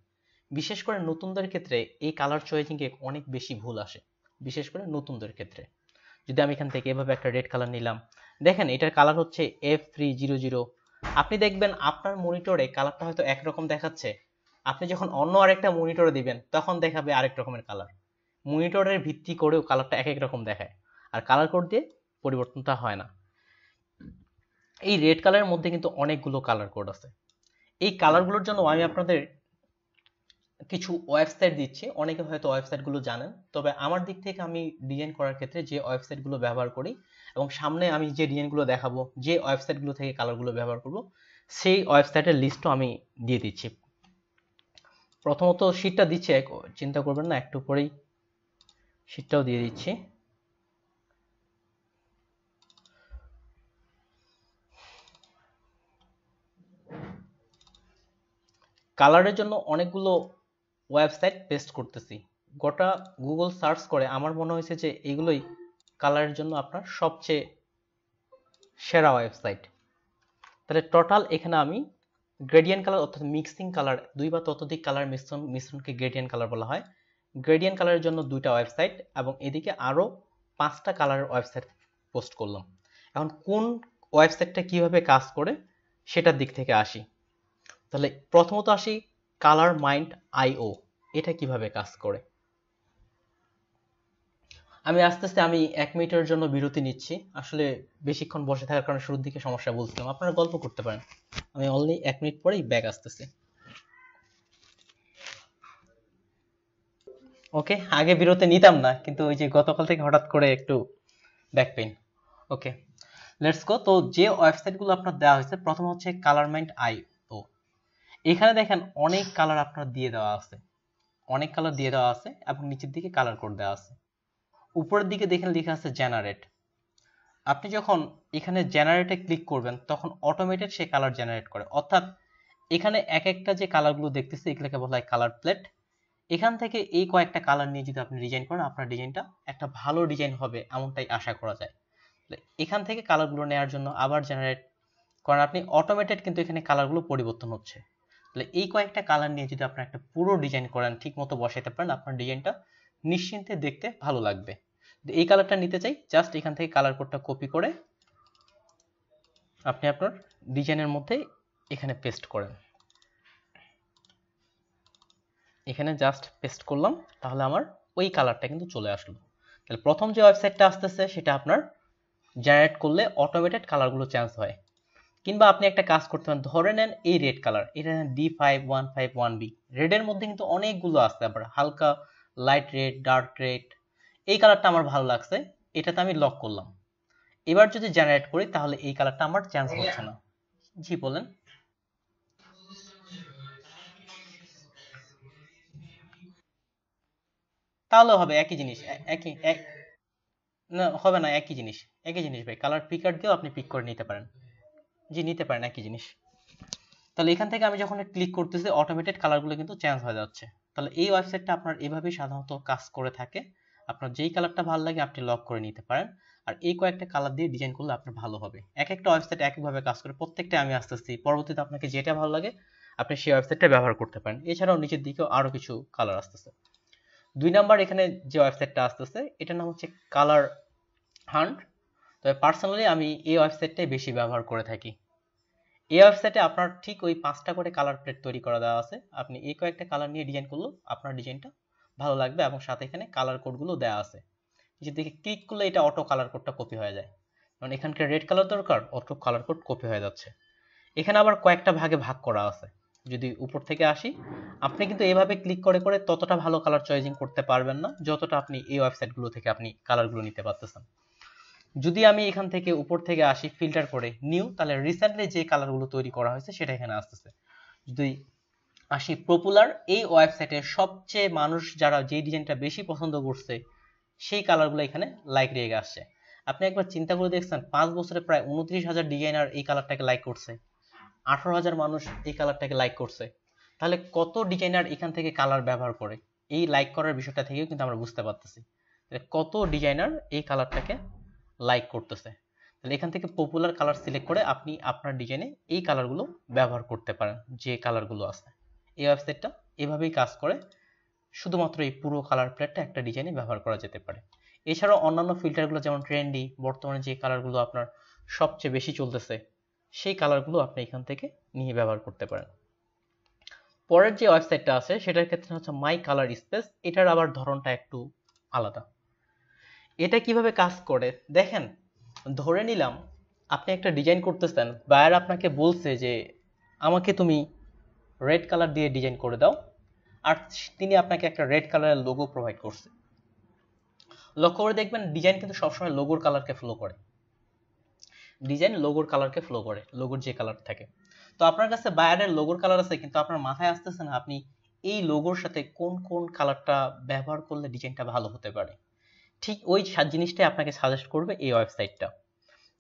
বিশেষ করে নতুনদের ক্ষেত্রে এই কালার চয়েজিংয়ে অনেক বেশি ভুল আসে বিশেষ করে নতুনদের ক্ষেত্রে যদি আমি এখান থেকে এভাবে একটা রেড কালার নিলাম দেখেন এটার কালার হচ্ছে এফ থ্রি জিরো জিরো আপনি দেখবেন আপনার মনিটরে কালারটা হয়তো একরকম দেখাচ্ছে আপনি যখন অন্য আরেকটা মনিটরে দিবেন তখন দেখাবে আরেক রকমের কালার মনিটরের ভিত্তি করেও কালারটা এক এক রকম দেখায় আর কালার কোড দিয়ে পরিবর্তনটা হয় না এই রেড কালারের মধ্যে কিন্তু অনেকগুলো কালার কোড আছে এই কালারগুলোর জন্য আমি আপনাদের কিছু ওয়েবসাইট দিচ্ছি অনেকে হয়তো ওয়েবসাইটগুলো জানেন তবে আমার দিক থেকে আমি ডিজাইন করার ক্ষেত্রে যে ওয়েবসাইটগুলো ব্যবহার করি এবং সামনে আমি যে ডিজাইনগুলো দেখাবো যে ওয়েবসাইটগুলো থেকে কালারগুলো ব্যবহার করব সেই ওয়েবসাইটের লিস্টও আমি দিয়ে দিচ্ছি প্রথমত শীটটা দিচ্ছে চিন্তা করবেন না একটু পরেই শীটটাও দিয়ে দিচ্ছি কালারের জন্য অনেকগুলো ওয়েবসাইট পেস্ট করতেছি গোটা গুগল সার্চ করে আমার মনে হয়েছে যে এগুলোই কালারের জন্য আপনার সবচেয়ে সেরা ওয়েবসাইট তাহলে টোটাল এখানে আমি গ্রেডিয়েন্ট কালার অর্থাৎ মিক্সিং কালার দুই বা ততোধিক কালার মিশ্রণ মিশ্রণকে গ্রেডিয়েন্ট কালার বলা হয় গ্রেডিয়েন্ট কালারের জন্য দুইটা ওয়েবসাইট এবং এদিকে আরও পাঁচটা কালারের ওয়েবসাইট পোস্ট করলাম এখন কোন ওয়েবসাইটটা কিভাবে কাজ করে সেটার দিক থেকে আসি তাহলে প্রথমত আসি কালার মাইন্ড আইও এটা কিভাবে কাজ করে আমি আস্তে আস্তে আমি এক মিনিটের জন্য বিরতি নিচ্ছি আসলে বেশিক্ষণ বসে থাকার কারণে শুরুর দিকে সমস্যা বলছিলাম আপনারা গল্প করতে পারেন আমি অনলি এক মিনিট পরেই ব্যাগ আসতেছি ওকে আগে বিরতি নিতাম না কিন্তু ওই যে গতকাল থেকে হঠাৎ করে একটু back pen okay let's go তো যে ওয়েবসাইটগুলো আপনার দেওয়া হয়েছে প্রথম হচ্ছে কালারমেন্ট আই এখানে দেখেন অনেক কালার আপনার দিয়ে দেওয়া আছে অনেক কালার দিয়ে দেওয়া আছে এবং নিচের দিকে কালার কোড দেওয়া আছে উপরের দিকে দেখেন লেখা আছে জেনারেট আপনি যখন এখানে জেনারেটে ক্লিক করবেন তখন অটোমেটেড সে কালার জেনারেট করে অর্থাৎ এখানে এক একটা যে কালারগুলো দেখতেছে এগুলোকে বলা হয় কালার প্লেট এখান থেকে এই কয়েকটা কালার নিয়ে যদি আপনি ডিজাইন করেন আপনার ডিজাইনটা একটা ভালো ডিজাইন হবে এমনটাই আশা করা যায় এখান থেকে কালারগুলো নেওয়ার জন্য আবার জেনারেট কারণ আপনি অটোমেটেড কিন্তু এখানে কালারগুলো পরিবর্তন হচ্ছে তাহলে এই কয়েকটা কালার নিয়ে যদি আপনার একটা পুরো ডিজাইন করেন ঠিক মতো বসাইতে পারেন আপনার ডিজাইনটা নিশ্চিন্তে দেখতে ভালো লাগবে এই কালারটা নিতে চাই জাস্ট এখান থেকে কালার কোডটা কপি করে আপনি আপনার ডিজাইনের মধ্যে এখানে পেস্ট করেন এখানে জাস্ট পেস্ট করলাম তাহলে আমার ওই কালারটা কিন্তু চলে আসলো তাহলে প্রথম যে ওয়েবসাইটটা আসতেছে সেটা আপনার জেনারেট করলে অটোমেটেড কালারগুলো চেঞ্জ হয় কিংবা আপনি একটা কাজ করতে পারেন ধরে নেন এই রেড কালার এটা D five one five one B রেডের মধ্যে কিন্তু অনেকগুলো আছে আবার হালকা লাইট রেড ডার্ক রেড এই কালারটা আমার ভালো লাগছে এটাতে আমি লক করলাম এবার যদি জেনারেট করি তাহলে এই কালারটা আমার চান্স হচ্ছে না জি বলেন তাহলে হবে একই জিনিস একই না হবে না একই জিনিস একই জিনিস ভাই কালার পিকার দিয়েও আপনি পিক করে নিতে পারেন যে নিতে পারেন একই জিনিস তাহলে এখান থেকে আমি যখন ক্লিক করতেছি অটোমেটেড কালারগুলো কিন্তু চেঞ্জ হয়ে যাচ্ছে তাহলে এই ওয়েবসাইটটা আপনার এভাবেই সাধারণত কাজ করে থাকে আপনার যেই কালারটা ভালো লাগে আপনি লক করে নিতে পারেন আর এই কয়েকটা কালার দিয়ে ডিজাইন করলে আপনার ভালো হবে এক একটা ওয়েবসাইট একইভাবে কাজ করে প্রত্যেকটা আমি আসতেছি পরবর্তীতে আপনাকে যেটা ভালো লাগে আপনি সেই ওয়েবসাইটটা ব্যবহার করতে পারেন এছাড়াও নিচের দিকেও আরও কিছু কালার আসতেছে দুই নাম্বার এখানে যে ওয়েবসাইটটা আসতেছে এটার নাম হচ্ছে কালার হান্ট তবে পার্সোনালি আমি এই ওয়েবসাইটটাই বেশি ব্যবহার করে থাকি এই ওয়েবসাইটে আপনার ঠিক ওই পাঁচটা করে কালার প্লেট তৈরি করা দেওয়া আছে আপনি এই কয়েকটা কালার নিয়ে ডিজাইন করলেও আপনার ডিজাইনটা ভালো লাগবে এবং সাথে এখানে কালার কোডগুলো দেওয়া আছে যে দেখে ক্লিক করলে এটা অটো কালার কোডটা কপি হয়ে যায় কারণ এখানকার রেড কালার দরকার অটো কালার কোড কপি হয়ে যাচ্ছে এখানে আবার কয়েকটা ভাগে ভাগ করা আছে যদি উপর থেকে আসি আপনি কিন্তু এভাবে ক্লিক করে করে ততটা ভালো কালার চয়েজিং করতে পারবেন না যতটা আপনি এই ওয়েবসাইটগুলো থেকে আপনি কালারগুলো নিতে পারতেছেন যদি আমি এখান থেকে উপর থেকে আসি ফিল্টার করে নিউ তাহলে রিসেন্টলি যে কালারগুলো তৈরি করা হয়েছে সেটা এখানে আসতেছে যদি আসি পপুলার এই ওয়েবসাইটে সবচেয়ে মানুষ যারা যে ডিজাইনটা বেশি পছন্দ করছে সেই কালারগুলো এখানে লাইক রেগে আসছে আপনি একবার চিন্তা করে দেখছেন পাঁচ বছরে প্রায় উনত্রিশ হাজার ডিজাইনার এই কালারটাকে লাইক করছে আঠারো হাজার মানুষ এই কালারটাকে লাইক করছে তাহলে কত ডিজাইনার এখান থেকে কালার ব্যবহার করে এই লাইক করার বিষয়টা থেকেও কিন্তু আমরা বুঝতে পারতেছি কত ডিজাইনার এই কালারটাকে লাইক করতেছে তাহলে এখান থেকে পপুলার কালার সিলেক্ট করে আপনি আপনার ডিজাইনে এই কালারগুলো ব্যবহার করতে পারেন যে কালারগুলো আছে এই ওয়েবসাইটটা এভাবেই কাজ করে শুধুমাত্র এই পুরো কালার প্লেটটা একটা ডিজাইনে ব্যবহার করা যেতে পারে এছাড়াও অন্যান্য ফিল্টারগুলো যেমন ট্রেন্ডি বর্তমানে যে কালারগুলো আপনার সবচেয়ে বেশি চলতেছে সেই কালারগুলো আপনি এখান থেকে নিয়ে ব্যবহার করতে পারেন পরের যে ওয়েবসাইটটা আছে সেটার ক্ষেত্রে হচ্ছে মাই কালার স্পেস এটার আবার ধরনটা একটু আলাদা এটা কিভাবে কাজ করে দেখেন ধরে নিলাম আপনি একটা ডিজাইন করতেছেন বায়ার আপনাকে বলছে যে আমাকে তুমি রেড কালার দিয়ে ডিজাইন করে দাও আর তিনি আপনাকে একটা রেড কালারের লোগো প্রোভাইড করছে লক্ষ্য করে দেখবেন ডিজাইন কিন্তু সবসময় লোগোর কালারকে ফলো করে ডিজাইন লোগোর কালারকে ফলো করে লোগোর যে কালার থাকে তো আপনার কাছে বায়ারের লোগোর কালার আছে কিন্তু আপনার মাথায় আসতেছে না আপনি এই লোগোর সাথে কোন কোন কালারটা ব্যবহার করলে ডিজাইনটা ভালো হতে পারে ঠিক ওই জিনিসটাই আপনাকে সাজেস্ট করবে এই ওয়েবসাইটটা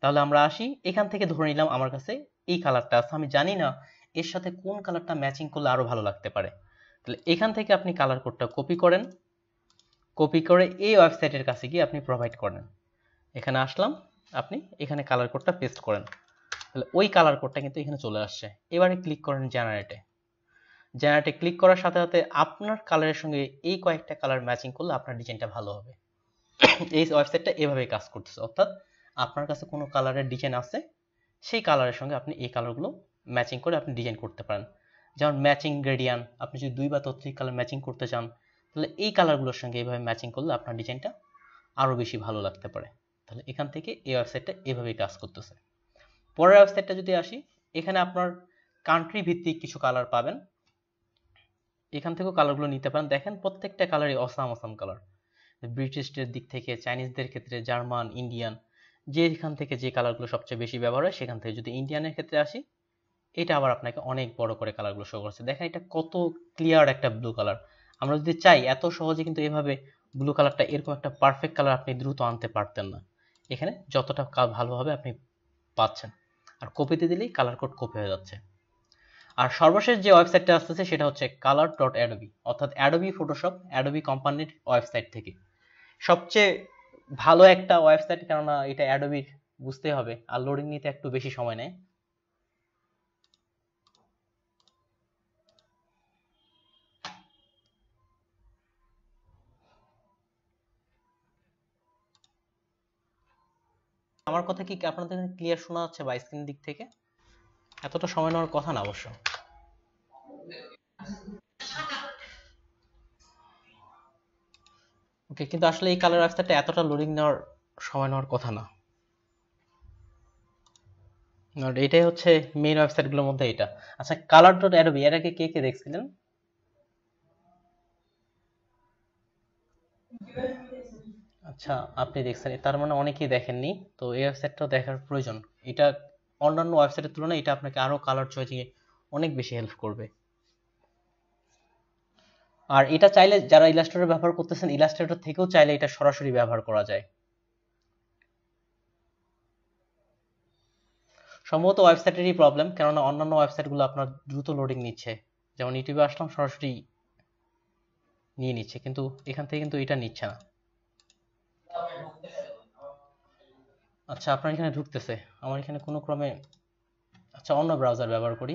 তাহলে আমরা আসি এখান থেকে ধরে নিলাম আমার কাছে এই কালারটা আছে আমি জানি না এর সাথে কোন কালারটা ম্যাচিং করলে আরও ভালো লাগতে পারে তাহলে এখান থেকে আপনি কালার কোডটা কপি করেন কপি করে এই ওয়েবসাইটের কাছে গিয়ে আপনি প্রোভাইড করেন এখানে আসলাম আপনি এখানে কালার কোডটা পেস্ট করেন তাহলে ওই কালার কোডটা কিন্তু এখানে চলে আসছে এবারে ক্লিক করেন জেনারেটে জেনারেটে ক্লিক করার সাথে সাথে আপনার কালারের সঙ্গে এই কয়েকটা কালার ম্যাচিং করলে আপনার ডিজাইনটা ভালো হবে এই ওয়েবসাইটটা এভাবে কাজ করতেছে অর্থাৎ আপনার কাছে কোনো কালারের ডিজাইন আছে সেই কালারের সঙ্গে আপনি এই কালারগুলো ম্যাচিং করে আপনি ডিজাইন করতে পারেন যেমন ম্যাচিং গ্রেডিয়ান আপনি যদি দুই বা ততোধিক কালার ম্যাচিং করতে চান তাহলে এই কালারগুলোর সঙ্গে এভাবে ম্যাচিং করলে আপনার ডিজাইনটা আরও বেশি ভালো লাগতে পারে তাহলে এখান থেকে এই ওয়েবসাইটটা এভাবেই কাজ করতেছে পরের ওয়েবসাইটটা যদি আসি এখানে আপনার কান্ট্রি ভিত্তিক কিছু কালার পাবেন এখান থেকেও কালারগুলো নিতে পারেন দেখেন প্রত্যেকটা কালারই অসাম অসাম কালার ব্রিটিশদের দিক থেকে চাইনিজদের ক্ষেত্রে জার্মান ইন্ডিয়ান যেখান থেকে যে কালারগুলো সবচেয়ে বেশি ব্যবহার হয় সেখান থেকে যদি ইন্ডিয়ানের ক্ষেত্রে আসি এটা আবার আপনাকে অনেক বড় করে কালারগুলো শো করছে দেখেন এটা কত ক্লিয়ার একটা ব্লু কালার আমরা যদি চাই এত সহজে কিন্তু এভাবে ব্লু কালারটা এরকম একটা পারফেক্ট কালার আপনি দ্রুত আনতে পারতেন না এখানে যতটা কাজ ভালোভাবে আপনি পাচ্ছেন আর কপিতে দিলেই কালার কোড কপি হয়ে যাচ্ছে আর সর্বশেষ যে ওয়েবসাইটটা আসতেছে সেটা হচ্ছে কালার ডট অ্যাডোবি অর্থাৎ অ্যাডোবি ফটোশপ অ্যাডোবি কোম্পানির ওয়েবসাইট থেকে সবচেয়ে ভালো একটা ওয়েবসাইট কেননা এটা অ্যাডোবির বুঝতে হবে আর লোডিং নিতে একটু বেশি সময় নেয় আমার কথা কি আপনাদের ক্লিয়ার শোনা যাচ্ছে বা স্ক্রিন দিক থেকে এতটা সময় নেওয়ার কথা না অবশ্য ওকে কিন্তু আসলে এই কালার রাস্তাটা এতটা লোডিং নেওয়ার সময় নেওয়ার কথা না এটাই হচ্ছে মেইন ওয়েবসাইটগুলোর মধ্যে এটা আচ্ছা কালার ডট অ্যাডোবি এর আগে কে কে দেখছিলেন আচ্ছা আপনি দেখছেন তার মানে অনেকেই দেখেননি তো এই ওয়েবসাইটটা দেখার প্রয়োজন এটা অন্যান্য ওয়েবসাইটের তুলনায় এটা আপনাকে আরও কালার চয়েসিংয়ে অনেক বেশি হেল্প করবে আর এটা চাইলে যারা ইলাস্ট্রেটর ব্যবহার করতেছেন ইলাস্ট্রেটর থেকেও চাইলে এটা সরাসরি ব্যবহার করা যায় সম্ভবত ওয়েবসাইটেরই প্রবলেম কেননা অন্যান্য ওয়েবসাইটগুলো আপনার দ্রুত লোডিং নিচ্ছে যেমন ইউটিউবে আসলাম সরাসরি নিয়ে নিচ্ছে কিন্তু এখান থেকে কিন্তু এটা নিচ্ছে না আচ্ছা আপনার এখানে ঢুকতেছে আমার এখানে কোনো ক্রমে আচ্ছা অন্য ব্রাউজার ব্যবহার করি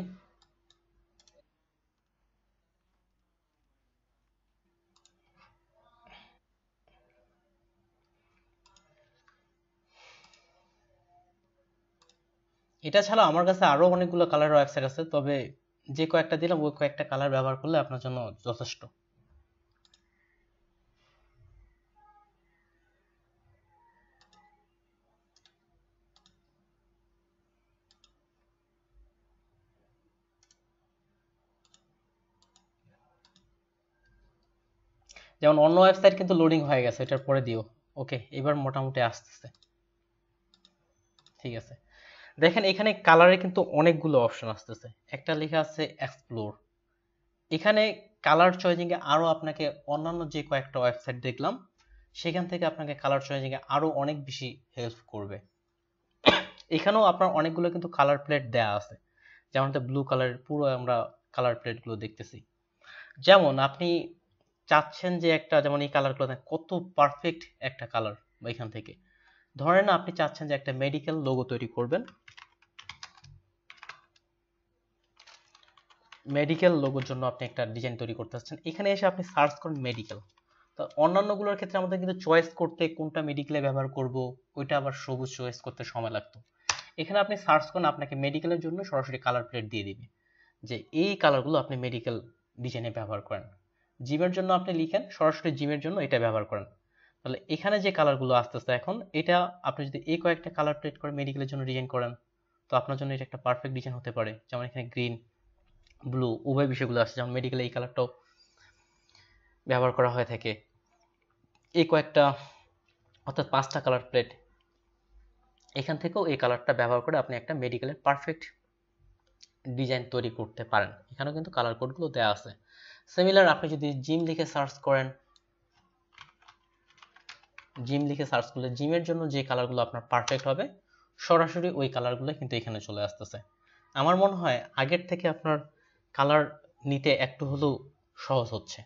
এটা ছাড়া আমার কাছে আরো অনেকগুলো কালার ওয়েবসাইট আছে তবে যে কয়েকটা দিলাম ওই কয়েকটা কালার ব্যবহার করলে আপনার জন্য যথেষ্ট যেমন অন্য ওয়েবসাইট কিন্তু লোডিং হয়ে গেছে এটার পরে দিও ওকে এবার মোটামুটি আসতেছে ঠিক আছে দেখেন এখানে কালারে কিন্তু অনেকগুলো অপশন আসতেছে একটা লেখা আছে এক্সপ্লোর এখানে কালার চয়েজিংয়ে আরও আপনাকে অন্যান্য যে কয়েকটা ওয়েবসাইট দেখলাম সেখান থেকে আপনাকে কালার চয়েজিংয়ে আরও অনেক বেশি হেল্প করবে এখানেও আপনার অনেকগুলো কিন্তু কালার প্লেট দেয়া আছে যেমন ব্লু কালারের পুরো আমরা কালার প্লেটগুলো দেখতেছি যেমন আপনি চাচ্ছেন যে একটা যেমন এই কালারগুলো কত পারফেক্ট একটা কালার এখান থেকে ধরেন আপনি চাচ্ছেন যে একটা মেডিকেল লোগো তৈরি করবেন মেডিকেল লোগোর জন্য আপনি একটা ডিজাইন তৈরি করতে চাচ্ছেন এখানে এসে আপনি সার্চ করেন মেডিকেল তো অন্যান্যগুলোর ক্ষেত্রে আমাদের কিন্তু চয়েস করতে কোনটা মেডিকেলে ব্যবহার করব ওইটা আবার সবুজ চয়েস করতে সময় লাগতো এখানে আপনি সার্চ করেন আপনাকে মেডিকেলের জন্য সরাসরি কালার প্লেট দিয়ে দিবে যে এই কালারগুলো আপনি মেডিকেল ডিজাইনে ব্যবহার করেন জিমের জন্য আপনি লিখেন সরাসরি জিমের জন্য এটা ব্যবহার করেন তাহলে এখানে যে কালারগুলো আস্তে আস্তে এখন এটা আপনি যদি এই কয়েকটা কালার প্লেট করে মেডিকেলের জন্য ডিজাইন করেন তো আপনার জন্য এটা একটা পারফেক্ট ডিজাইন হতে পারে যেমন এখানে গ্রিন ব্লু উভয় বিষয়গুলো আছে যেমন মেডিকেলে এই কালারটাও ব্যবহার করা হয়ে থাকে এই কয়েকটা অর্থাৎ পাঁচটা কালার প্লেট এখান থেকেও এই কালারটা ব্যবহার করে আপনি একটা মেডিকেলের পারফেক্ট ডিজাইন তৈরি করতে পারেন এখানেও কিন্তু কালার কোডগুলো দেওয়া আছে সিমিলার আপনি যদি জিম লিখে সার্চ করেন জিম লিখে সার্চ করলে জিমের জন্য যে কালারগুলো আপনার পারফেক্ট হবে সরাসরি ওই কালারগুলো কিন্তু এখানে চলে আসতেছে আমার মনে হয় আগের থেকে আপনার কালার নিতে একটু হলেও সহজ হচ্ছে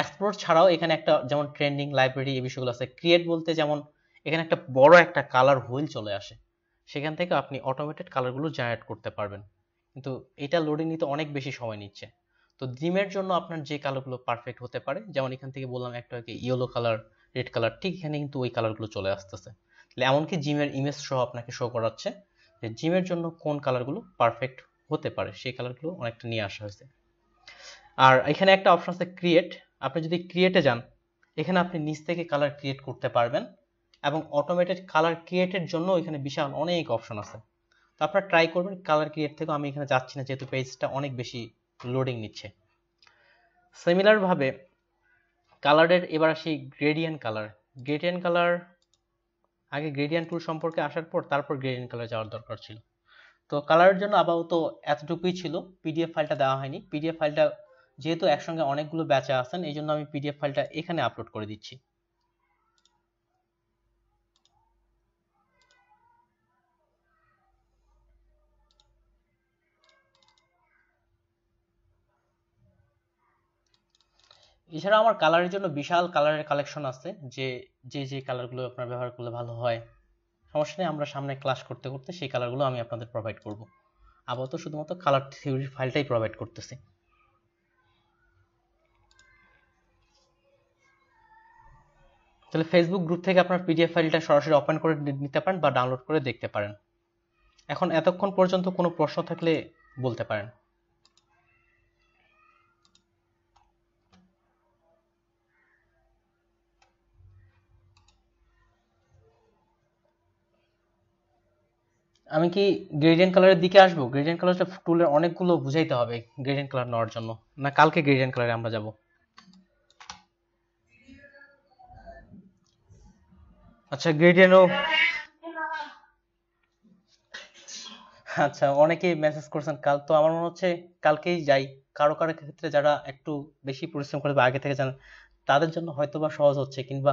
এক্সপ্লোর ছাড়াও এখানে একটা যেমন ট্রেন্ডিং লাইব্রেরি এই বিষয়গুলো আছে ক্রিয়েট বলতে যেমন এখানে একটা বড় একটা কালার হুইল চলে আসে সেখান থেকে আপনি অটোমেটেড কালারগুলো জেনারেট করতে পারবেন কিন্তু এটা লোডিং নিতে অনেক বেশি সময় নিচ্ছে তো ডিমের জন্য আপনার যে কালারগুলো পারফেক্ট হতে পারে যেমন এখান থেকে বললাম একটা ইয়েলো কালার রেড কালার ঠিক এখানে কিন্তু ওই কালারগুলো চলে আসতেছে তাহলে এমনকি জিমের ইমেজ সহ আপনাকে শো করাচ্ছে যে জিমের জন্য কোন কালারগুলো পারফেক্ট হতে পারে সেই কালারগুলো অনেকটা নিয়ে আসা হয়েছে আর এখানে একটা অপশন আছে ক্রিয়েট আপনি যদি ক্রিয়েটে যান এখানে আপনি নিচ থেকে কালার ক্রিয়েট করতে পারবেন এবং অটোমেটেড কালার ক্রিয়েটের জন্য এখানে বিশাল অনেক অপশন আছে তো আপনারা ট্রাই করবেন কালার ক্রিয়েট থেকে আমি এখানে যাচ্ছি না যেহেতু পেজটা অনেক বেশি লোডিং নিচ্ছে সিমিলারভাবে কালারের এবার আসি গ্রেডিয়ান কালার গ্রেডিয়ান কালার আগে গ্রেডিয়ান টুল সম্পর্কে আসার পর তারপর গ্রেডিয়ান কালার যাওয়ার দরকার ছিল তো কালারের জন্য আপাতত এতটুকুই ছিল পিডিএফ ফাইলটা দেওয়া হয়নি পিডিএফ ফাইলটা যেহেতু একসঙ্গে অনেকগুলো ব্যাচে আসেন এই জন্য আমি পিডিএফ ফাইলটা এখানে আপলোড করে দিচ্ছি এছাড়া আমার কালারের জন্য বিশাল কালারের কালেকশন আছে যে যে যে কালারগুলো আপনার ব্যবহার করলে ভালো হয় সমস্যা নেই আমরা সামনে ক্লাস করতে করতে সেই কালারগুলো আমি আপনাদের প্রোভাইড করব আপাতত শুধুমাত্র কালার থিওরি ফাইলটাই প্রোভাইড করতেছি তাহলে ফেসবুক গ্রুপ থেকে আপনার পিডিএফ ফাইলটা সরাসরি ওপেন করে নিতে পারেন বা ডাউনলোড করে দেখতে পারেন এখন এতক্ষণ পর্যন্ত কোনো প্রশ্ন থাকলে বলতে পারেন আমি কি গ্রেডিয়েন্ট কালারের দিকে আসবো গ্রেডিয়েন্ট কালারটা টুলের অনেকগুলো বুঝাইতে হবে গ্রেডিয়েন্ট কালার নেওয়ার জন্য না কালকে গ্রেডিয়েন্ট কালারে আমরা যাব আচ্ছা ও আচ্ছা অনেকেই মেসেজ করছেন কাল তো আমার মনে হচ্ছে কালকেই যাই কারো কারো ক্ষেত্রে যারা একটু বেশি পরিশ্রম করে বা আগে থেকে জানেন তাদের জন্য হয়তো বা সহজ হচ্ছে কিংবা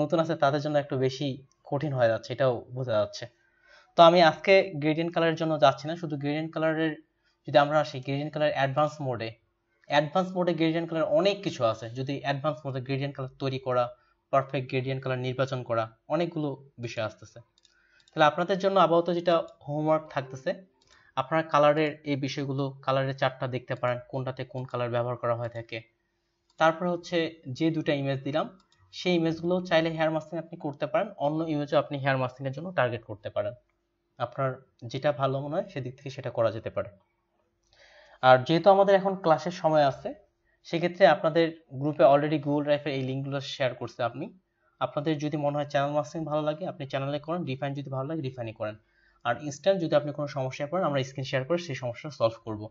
নতুন আছে তাদের জন্য একটু বেশি কঠিন হয়ে যাচ্ছে এটাও বোঝা যাচ্ছে তো আমি আজকে গ্রেডিয়েন্ট কালারের জন্য যাচ্ছি না শুধু গ্রেডিয়েন্ট কালারের যদি আমরা আসি গ্রেডিয়েন্ট কালার অ্যাডভান্স মোডে অ্যাডভান্স মোডে গ্রেডিয়েন্ট কালার অনেক কিছু আছে যদি অ্যাডভান্স মোডে গ্রেডিয়েন্ট কালার তৈরি করা পারফেক্ট গ্রেডিয়েন্ট কালার নির্বাচন করা অনেকগুলো বিষয় আসতেছে তাহলে আপনাদের জন্য আপাতত যেটা হোমওয়ার্ক থাকতেছে আপনারা কালারের এই বিষয়গুলো কালারের চারটা দেখতে পারেন কোনটাতে কোন কালার ব্যবহার করা হয়ে থাকে তারপরে হচ্ছে যে দুটা ইমেজ দিলাম সেই ইমেজগুলো চাইলে হেয়ার মাস্কিং আপনি করতে পারেন অন্য ইমেজও আপনি হেয়ার মাস্কিংয়ের জন্য টার্গেট করতে পারেন আপনার যেটা ভালো মনে হয় সেদিক থেকে সেটা করা যেতে পারে আর যেহেতু আমাদের এখন ক্লাসের সময় আছে সেক্ষেত্রে আপনাদের গ্রুপে অলরেডি গুগল ড্রাইভের এই লিঙ্কগুলো শেয়ার করছে আপনি আপনাদের যদি মনে হয় চ্যানেল মাস্টিং ভালো লাগে আপনি চ্যানেলে করেন রিফাইন যদি ভালো লাগে রিফাইনে করেন আর ইনস্ট্যান্ট যদি আপনি কোনো সমস্যায় পড়েন আমরা স্ক্রিন শেয়ার করে সেই সমস্যা সলভ করবো